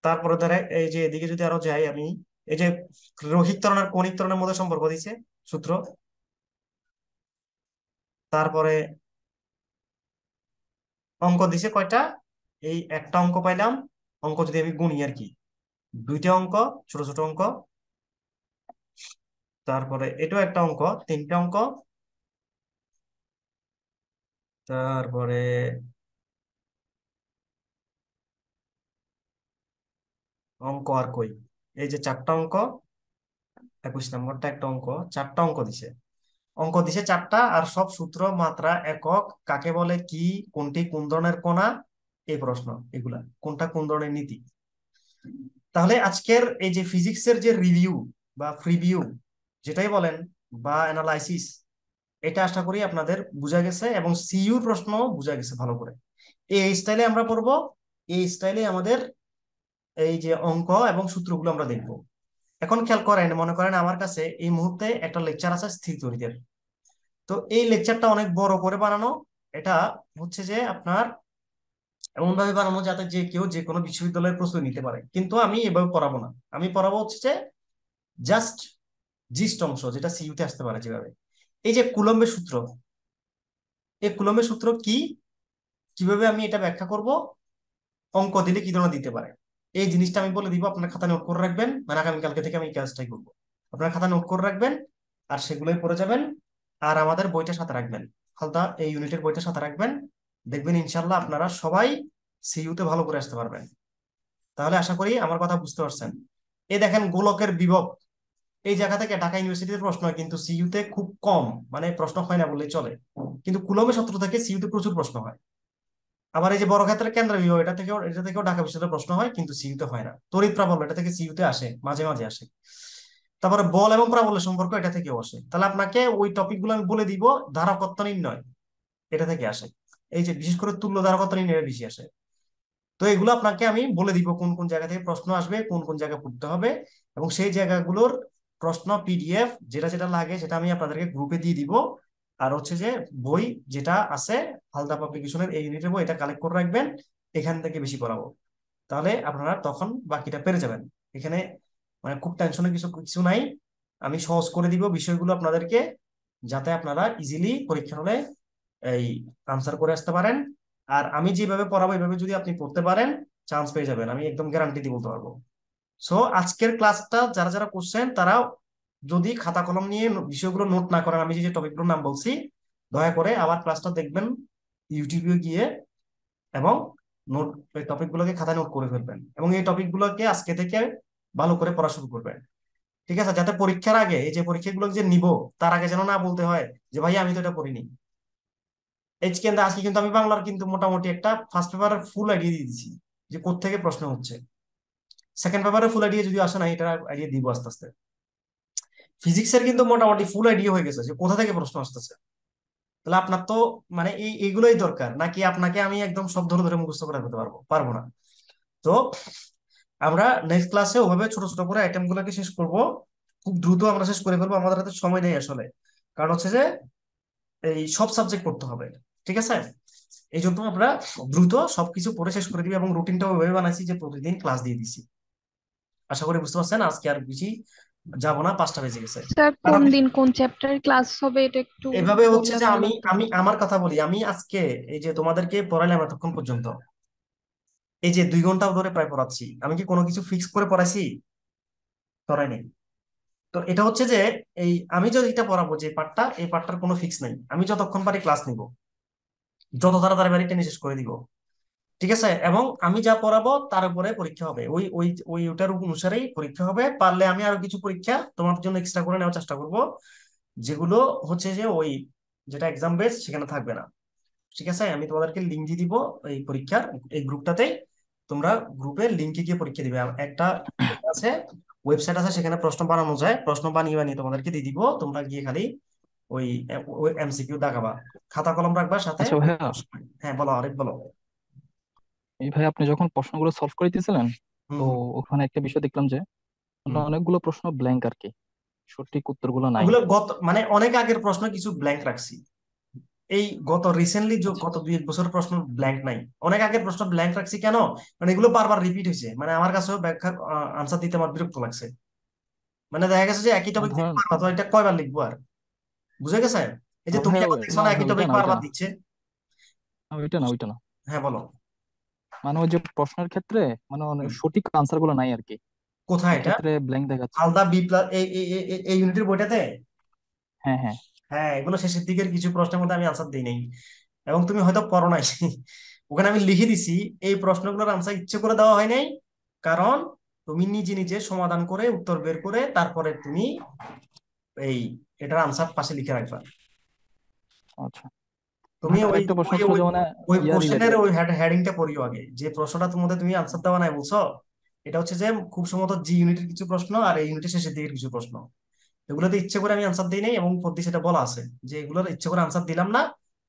তারপরে ধরে এই যে এদিকে যদি আরো যাই আমি এই যে রোহিত তরণ আর কণিক তরণের মধ্যে সম্পর্ক দিছে সূত্র তারপরে অঙ্ক দিছে কয়টা এই একটা অঙ্ক পাইলাম অঙ্ক যদি আমি গুণি আর কি দুইটা অঙ্ক ছোট ছোট অঙ্ক তারপরে এটাও একটা অঙ্ক তিনটা অঙ্ক তারপরে অঙ্ক আর কই এই যে চারটা অঙ্ক একুশ নম্বরটা একটা অঙ্ক চারটা অঙ্ক দিছে অঙ্ক দিছে চারটা আর সব সূত্র মাত্রা একক কাকে বলে কি কোনটি কোন ধরনের কোনা এই প্রশ্ন এগুলা কোনটা কোন ধরনের নীতি তাহলে আজকের এই যে ফিজিক্সের যে রিভিউ বা ফ্রিভিউ যেটাই বলেন বা অ্যানালাইসিস এটা আশা করি আপনাদের বোঝা গেছে এবং সিইউ প্রশ্ন বোঝা গেছে ভালো করে এই স্টাইলে আমরা পড়ব এই স্টাইলে আমাদের এই যে অঙ্ক এবং সূত্রগুলো আমরা দেখব এখন খেয়াল করেন মনে করেন আমার কাছে এই মুহূর্তে একটা লেকচার আছে স্থির তরিদের তো এই লেকচারটা অনেক বড় করে বানানো এটা হচ্ছে যে আপনার এমনভাবে বানানো যাতে যে কেউ যে কোনো বিশ্ববিদ্যালয়ের প্রস্তুতি নিতে পারে কিন্তু আমি এভাবে পড়াবো না আমি পড়াবো হচ্ছে যে জাস্ট জিস্ট অংশ যেটা সিইউতে আসতে পারে যেভাবে এই যে কুলম্বের সূত্র এই কুলম্বের সূত্র কি কিভাবে আমি এটা ব্যাখ্যা করব অঙ্ক দিলে কি ধরনের দিতে পারে এই জিনিসটা আমি বলে দিব আপনার খাতা নোট করে রাখবেন মানে আগামীকালকে থেকে আমি কাজটাই করবো আপনার খাতা নোট করে রাখবেন আর সেগুলোই পড়ে যাবেন আর আমাদের বইটা সাথে রাখবেন হালদা এই ইউনিটের বইটা সাথে রাখবেন দেখবেন ইনশাল্লাহ আপনারা সবাই সিইউতে ভালো করে আসতে পারবেন তাহলে আশা করি আমার কথা বুঝতে পারছেন এ দেখেন গোলকের বিভব এই জায়গা থেকে ঢাকা ইউনিভার্সিটিতে প্রশ্ন হয় কিন্তু সিইউতে খুব কম মানে প্রশ্ন হয় না বললেই চলে কিন্তু কুলমে সত্র থেকে সিইউতে প্রচুর প্রশ্ন হয় আবার এই যে বড় ক্ষেত্রে কেন্দ্র বিভাগ এটা থেকেও এটা থেকেও ঢাকা বিশ্ববিদ্যালয়ের প্রশ্ন হয় কিন্তু সিইউতে হয় না তড়িৎ প্রাবল্য এটা থেকে সিইউতে আসে মাঝে মাঝে আসে তারপরে বল এবং প্রাবল্যের সম্পর্ক এটা থেকেও আসে তাহলে আপনাকে ওই টপিকগুলো আমি বলে দিব ধারকত্ব নির্ণয় এটা থেকে আসে এই যে বিশেষ করে তুল্য ধারকত্ব নির্ণয় বেশি আসে তো এগুলো আপনাকে আমি বলে দিব কোন কোন জায়গা থেকে প্রশ্ন আসবে কোন কোন জায়গা পড়তে হবে এবং সেই জায়গাগুলোর প্রশ্ন পিডিএফ যেটা যেটা লাগে সেটা আমি আপনাদেরকে গ্রুপে দিয়ে দিব আর হচ্ছে যে বই যেটা আছে হালদা পাবলিকেশনের এই ইউনিটের বই এটা কালেক্ট করে রাখবেন এখান থেকে বেশি করাবো তাহলে আপনারা তখন বাকিটা পেরে যাবেন এখানে মানে খুব টেনশনের কিছু কিছু নাই আমি সহজ করে দিব বিষয়গুলো আপনাদেরকে যাতে আপনারা ইজিলি পরীক্ষা হলে এই আনসার করে আসতে পারেন আর আমি যেভাবে পড়াবো এইভাবে যদি আপনি পড়তে পারেন চান্স পেয়ে যাবেন আমি একদম গ্যারান্টি দিয়ে বলতে পারবো সো আজকের ক্লাসটা যারা যারা করছেন তারা যদি খাতা কলম নিয়ে বিষয়গুলো নোট না করেন আমি যে টপিকগুলোর নাম বলছি দয়া করে আবার ক্লাসটা দেখবেন ইউটিউবে গিয়ে এবং নোট টপিকগুলোকে খাতা নোট করে ফেলবেন এবং এই টপিকগুলোকে আজকে থেকে ভালো করে পড়া শুরু করবেন ঠিক আছে যাতে পরীক্ষার আগে এই যে পরীক্ষাগুলো যে নিব তার আগে যেন না বলতে হয় যে ভাই আমি তো এটা পড়িনি এইচ কেন্দ্রে আজকে কিন্তু আমি বাংলার কিন্তু মোটামুটি একটা ফার্স্ট পেপারের ফুল আইডিয়া দিয়ে দিচ্ছি যে কোথেকে প্রশ্ন হচ্ছে সেকেন্ড পেপারে ফুল আইডিয়া যদি আসে না এটা আইডিয়া দিব আস্তে আস্তে ফিজিক্সের কিন্তু মোটামুটি ফুল আইডিয়া হয়ে গেছে যে কোথা থেকে প্রশ্ন আসতেছে তাহলে আপনার তো মানে এই এইগুলোই দরকার নাকি আপনাকে আমি একদম সব ধরে ধরে মুখস্থ করে করতে পারবো পারবো না তো আমরা নেক্সট ক্লাসে ওভাবে ছোট ছোট করে আইটেম গুলোকে শেষ করব খুব দ্রুত আমরা শেষ করে ফেলবো আমাদের হাতে সময় নেই আসলে কারণ হচ্ছে যে এই সব সাবজেক্ট করতে হবে ঠিক আছে এই জন্য আমরা দ্রুত সবকিছু পরে শেষ করে দিবি এবং রুটিনটা ওইভাবে বানাইছি যে প্রতিদিন ক্লাস দিয়ে দিছি আশা করি বুঝতে পারছেন আজকে আর বেশি যাব না পাঁচটা বেজে গেছে স্যার কোন দিন কোন চ্যাপ্টারের ক্লাস হবে এটা একটু এভাবে হচ্ছে যে আমি আমি আমার কথা বলি আমি আজকে এই যে তোমাদেরকে পড়াইলাম এতক্ষণ পর্যন্ত এই যে দুই ঘন্টা ধরে প্রায় পড়াচ্ছি আমি কি কোনো কিছু ফিক্স করে পড়াইছি পড়াইনি তো এটা হচ্ছে যে এই আমি যদি এটা পড়াবো যে পাঠটা এই পাঠটার কোনো ফিক্স নেই আমি যতক্ষণ পারি ক্লাস নিব যত তাড়াতাড়ি পারি এটা শেষ করে দিব ঠিক আছে এবং আমি যা পড়াবো তার উপরে পরীক্ষা হবে ওই ওই ওই ওটার অনুসারেই পরীক্ষা হবে পারলে আমি আরো কিছু পরীক্ষা তোমার জন্য এক্সট্রা করে নেওয়ার চেষ্টা করব যেগুলো হচ্ছে যে ওই যেটা এক্সাম বেস সেখানে থাকবে না ঠিক আছে আমি তোমাদেরকে লিঙ্ক দিয়ে দিব এই পরীক্ষার এই গ্রুপটাতে তোমরা গ্রুপের লিঙ্কে গিয়ে পরীক্ষা দিবে একটা আছে ওয়েবসাইট আছে সেখানে প্রশ্ন বানানো যায় প্রশ্ন বানিয়ে বানিয়ে তোমাদেরকে দিয়ে দিব তোমরা গিয়ে খালি ওই এমসিকিউ দেখাবা খাতা কলম রাখবা সাথে আচ্ছা, হ্যাঁ বলো আরেক বলো এই ভাই আপনি যখন প্রশ্নগুলো সলভ করে দিয়েছিলেন তো হুম ওখানে একটা বিষয় দেখলাম যে অনেকগুলো প্রশ্ন ব্ল্যাঙ্ক আর কি সঠিক উত্তরগুলো নাই ওগুলো গত মানে অনেক আগের প্রশ্ন কিছু ব্ল্যাঙ্ক রাখছি এই গত রিসেন্টলি আচ্ছা। গত দুই এক বছর প্রশ্ন ব্ল্যাঙ্ক নাই অনেক আগের প্রশ্ন ব্ল্যাঙ্ক রাখছি কেন মানে এগুলো বারবার রিপিট হয়েছে মানে আমার কাছেও ব্যাখ্যা আনসার দিতে আমার বিরক্ত লাগছে মানে দেখা গেছে যে একই টপিক এটা কয়বার লিখবো আর বুঝে গেছে এই যে তুমি একই টপিক বারবার দিচ্ছে ওইটা না ওইটা না হ্যাঁ বলো মানে ওই যে প্রশ্নের ক্ষেত্রে মানে অনেক সঠিক আনসার গুলো নাই আর কি কোথায় এটা সেক্ষেত্রে ব্ল্যাঙ্ক দেখাচ্ছে আলাদা বি প্লাস এই এই ইউনিটের বইটাতে হ্যাঁ হ্যাঁ হ্যাঁ এগুলো শেষের দিকের কিছু প্রশ্নের মধ্যে আমি আনসার দিই নাই এবং তুমি হয়তো করো নাই ওখানে আমি লিখে দিছি এই প্রশ্নগুলোর আনসার ইচ্ছে করে দেওয়া হয় নাই কারণ তুমি নিজে নিজে সমাধান করে উত্তর বের করে তারপরে তুমি এই এটার আনসার পাশে লিখে রাখবা আচ্ছা তুমি হ্যাঁ, ওই ওই কোশ্চেনের ওই হেডিংটা পড়িও আগে যে প্রশ্নটা তোমাদের তুমি আনসার দেওয়া নাই বলছো এটা হচ্ছে যে খুব সম্ভবত জি ইউনিটের কিছু প্রশ্ন আর এই ইউনিটের শেষের দিকের কিছু প্রশ্ন এগুলোতে ইচ্ছে করে আমি আনসার দিই নাই এবং পদ্ধতি সেটা বলা আছে যে এগুলোর ইচ্ছে করে আনসার দিলাম না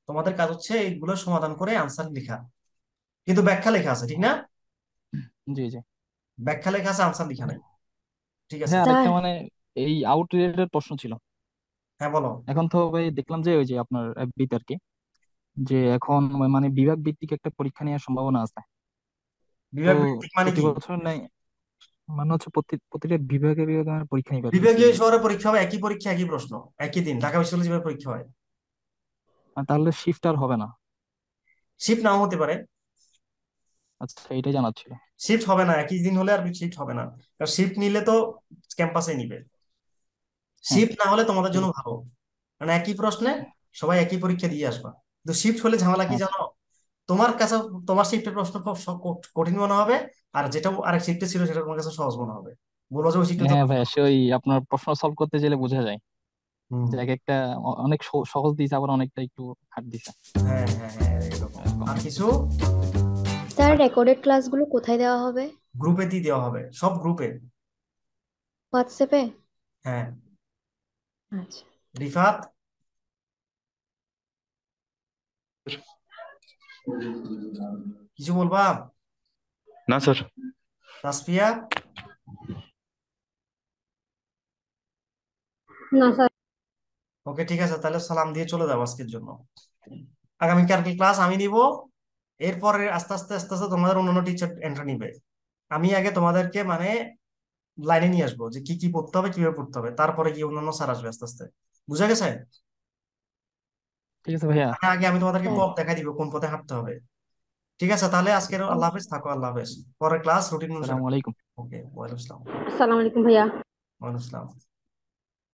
তোমাদের কাজ হচ্ছে এইগুলো সমাধান করে আনসার লেখা কিন্তু ব্যাখ্যা লেখা আছে ঠিক না জি জি ব্যাখ্যা লেখা আছে আনসার লেখা নাই ঠিক আছে হ্যাঁ মানে এই আউট রিলেটেড প্রশ্ন ছিল হ্যাঁ বলো এখন তো ভাই দেখলাম যে ওই যে আপনার বিতে আর যে এখন মানে বিভাগ ভিত্তিক একটা পরীক্ষা নেওয়ার সম্ভাবনা আছে বিভাগ তো ভিত্তিক মানে প্রতি কি বছর নেই মানে হচ্ছে প্রতিটা বিভাগে বিভাগে আমার পরীক্ষা নিবে আর বিভাগীয় শহরে পরীক্ষা হবে একই পরীক্ষা একই প্রশ্ন একই দিন ঢাকা বিশ্ববিদ্যালয়ে যেভাবে পরীক্ষা হয় আর তাহলে শিফট আর হবে না শিফট নাও হতে পারে আচ্ছা এটাই জানার ছিল শিফট হবে না একই দিন হলে আর শিফট হবে না কারণ শিফট নিলে তো ক্যাম্পাসে নিবে শিফট হ্যাঁ। না হলে তোমাদের জন্য ভালো কারণ মানে একই প্রশ্নে সবাই একই পরীক্ষা দিয়ে আসবা কিন্তু শিফট হলে ঝামেলা কি হ্যাঁ। জানো তোমার কাছে তোমার শিফটের প্রশ্ন খুব কঠিন মনে হবে আর যেটা আরেক শিফটে ছিল সেটা তোমার কাছে সহজ মনে হবে বলবো যে ওই শিফটে হ্যাঁ ভাই সেই আপনার প্রশ্ন সলভ করতে গেলে বোঝা যায় যে এক একটা অনেক সহজ দিয়েছে আবার অনেকটা একটু হার্ড দিছে হ্যাঁ, হ্যাঁ হ্যাঁ হ্যাঁ এরকম আর কিছু স্যার রেকর্ডেড ক্লাসগুলো কোথায় দেওয়া হবে গ্রুপে দিয়ে দেওয়া হবে সব গ্রুপে হোয়াটসঅ্যাপে হ্যাঁ আচ্ছা রিফাত কিছু বলবা না স্যার তাসফিয়া না স্যার ওকে ঠিক আছে তাহলে সালাম দিয়ে চলে যাও আজকের জন্য আগামীকালকে ক্লাস আমি নিব এরপরে আস্তে আস্তে আস্তে আস্তে তোমাদের অন্যান্য টিচার এন্ট্রি নিবে আমি আগে তোমাদেরকে মানে লাইনে নিয়ে আসবো যে কি কি পড়তে হবে কিভাবে পড়তে হবে তারপরে কি অন্যান্য স্যার আসবে আস্তে আস্তে বুঝা গেছে ঠিক আছে ভাইয়া তার আগে আমি তোমাদেরকে পথ হ্যাঁ। দেখাই দিব কোন পথে হাঁটতে হবে ঠিক আছে তাহলে আজকের আল্লাহ হাফেজ থাকো আল্লাহ হাফেজ পরে ক্লাস রুটিন অনুসারে আসসালামু আলাইকুম ওকে ওয়া আলাইকুম আসসালাম আলাইকুম ভাইয়া ওয়া আলাইকুম আসসালাম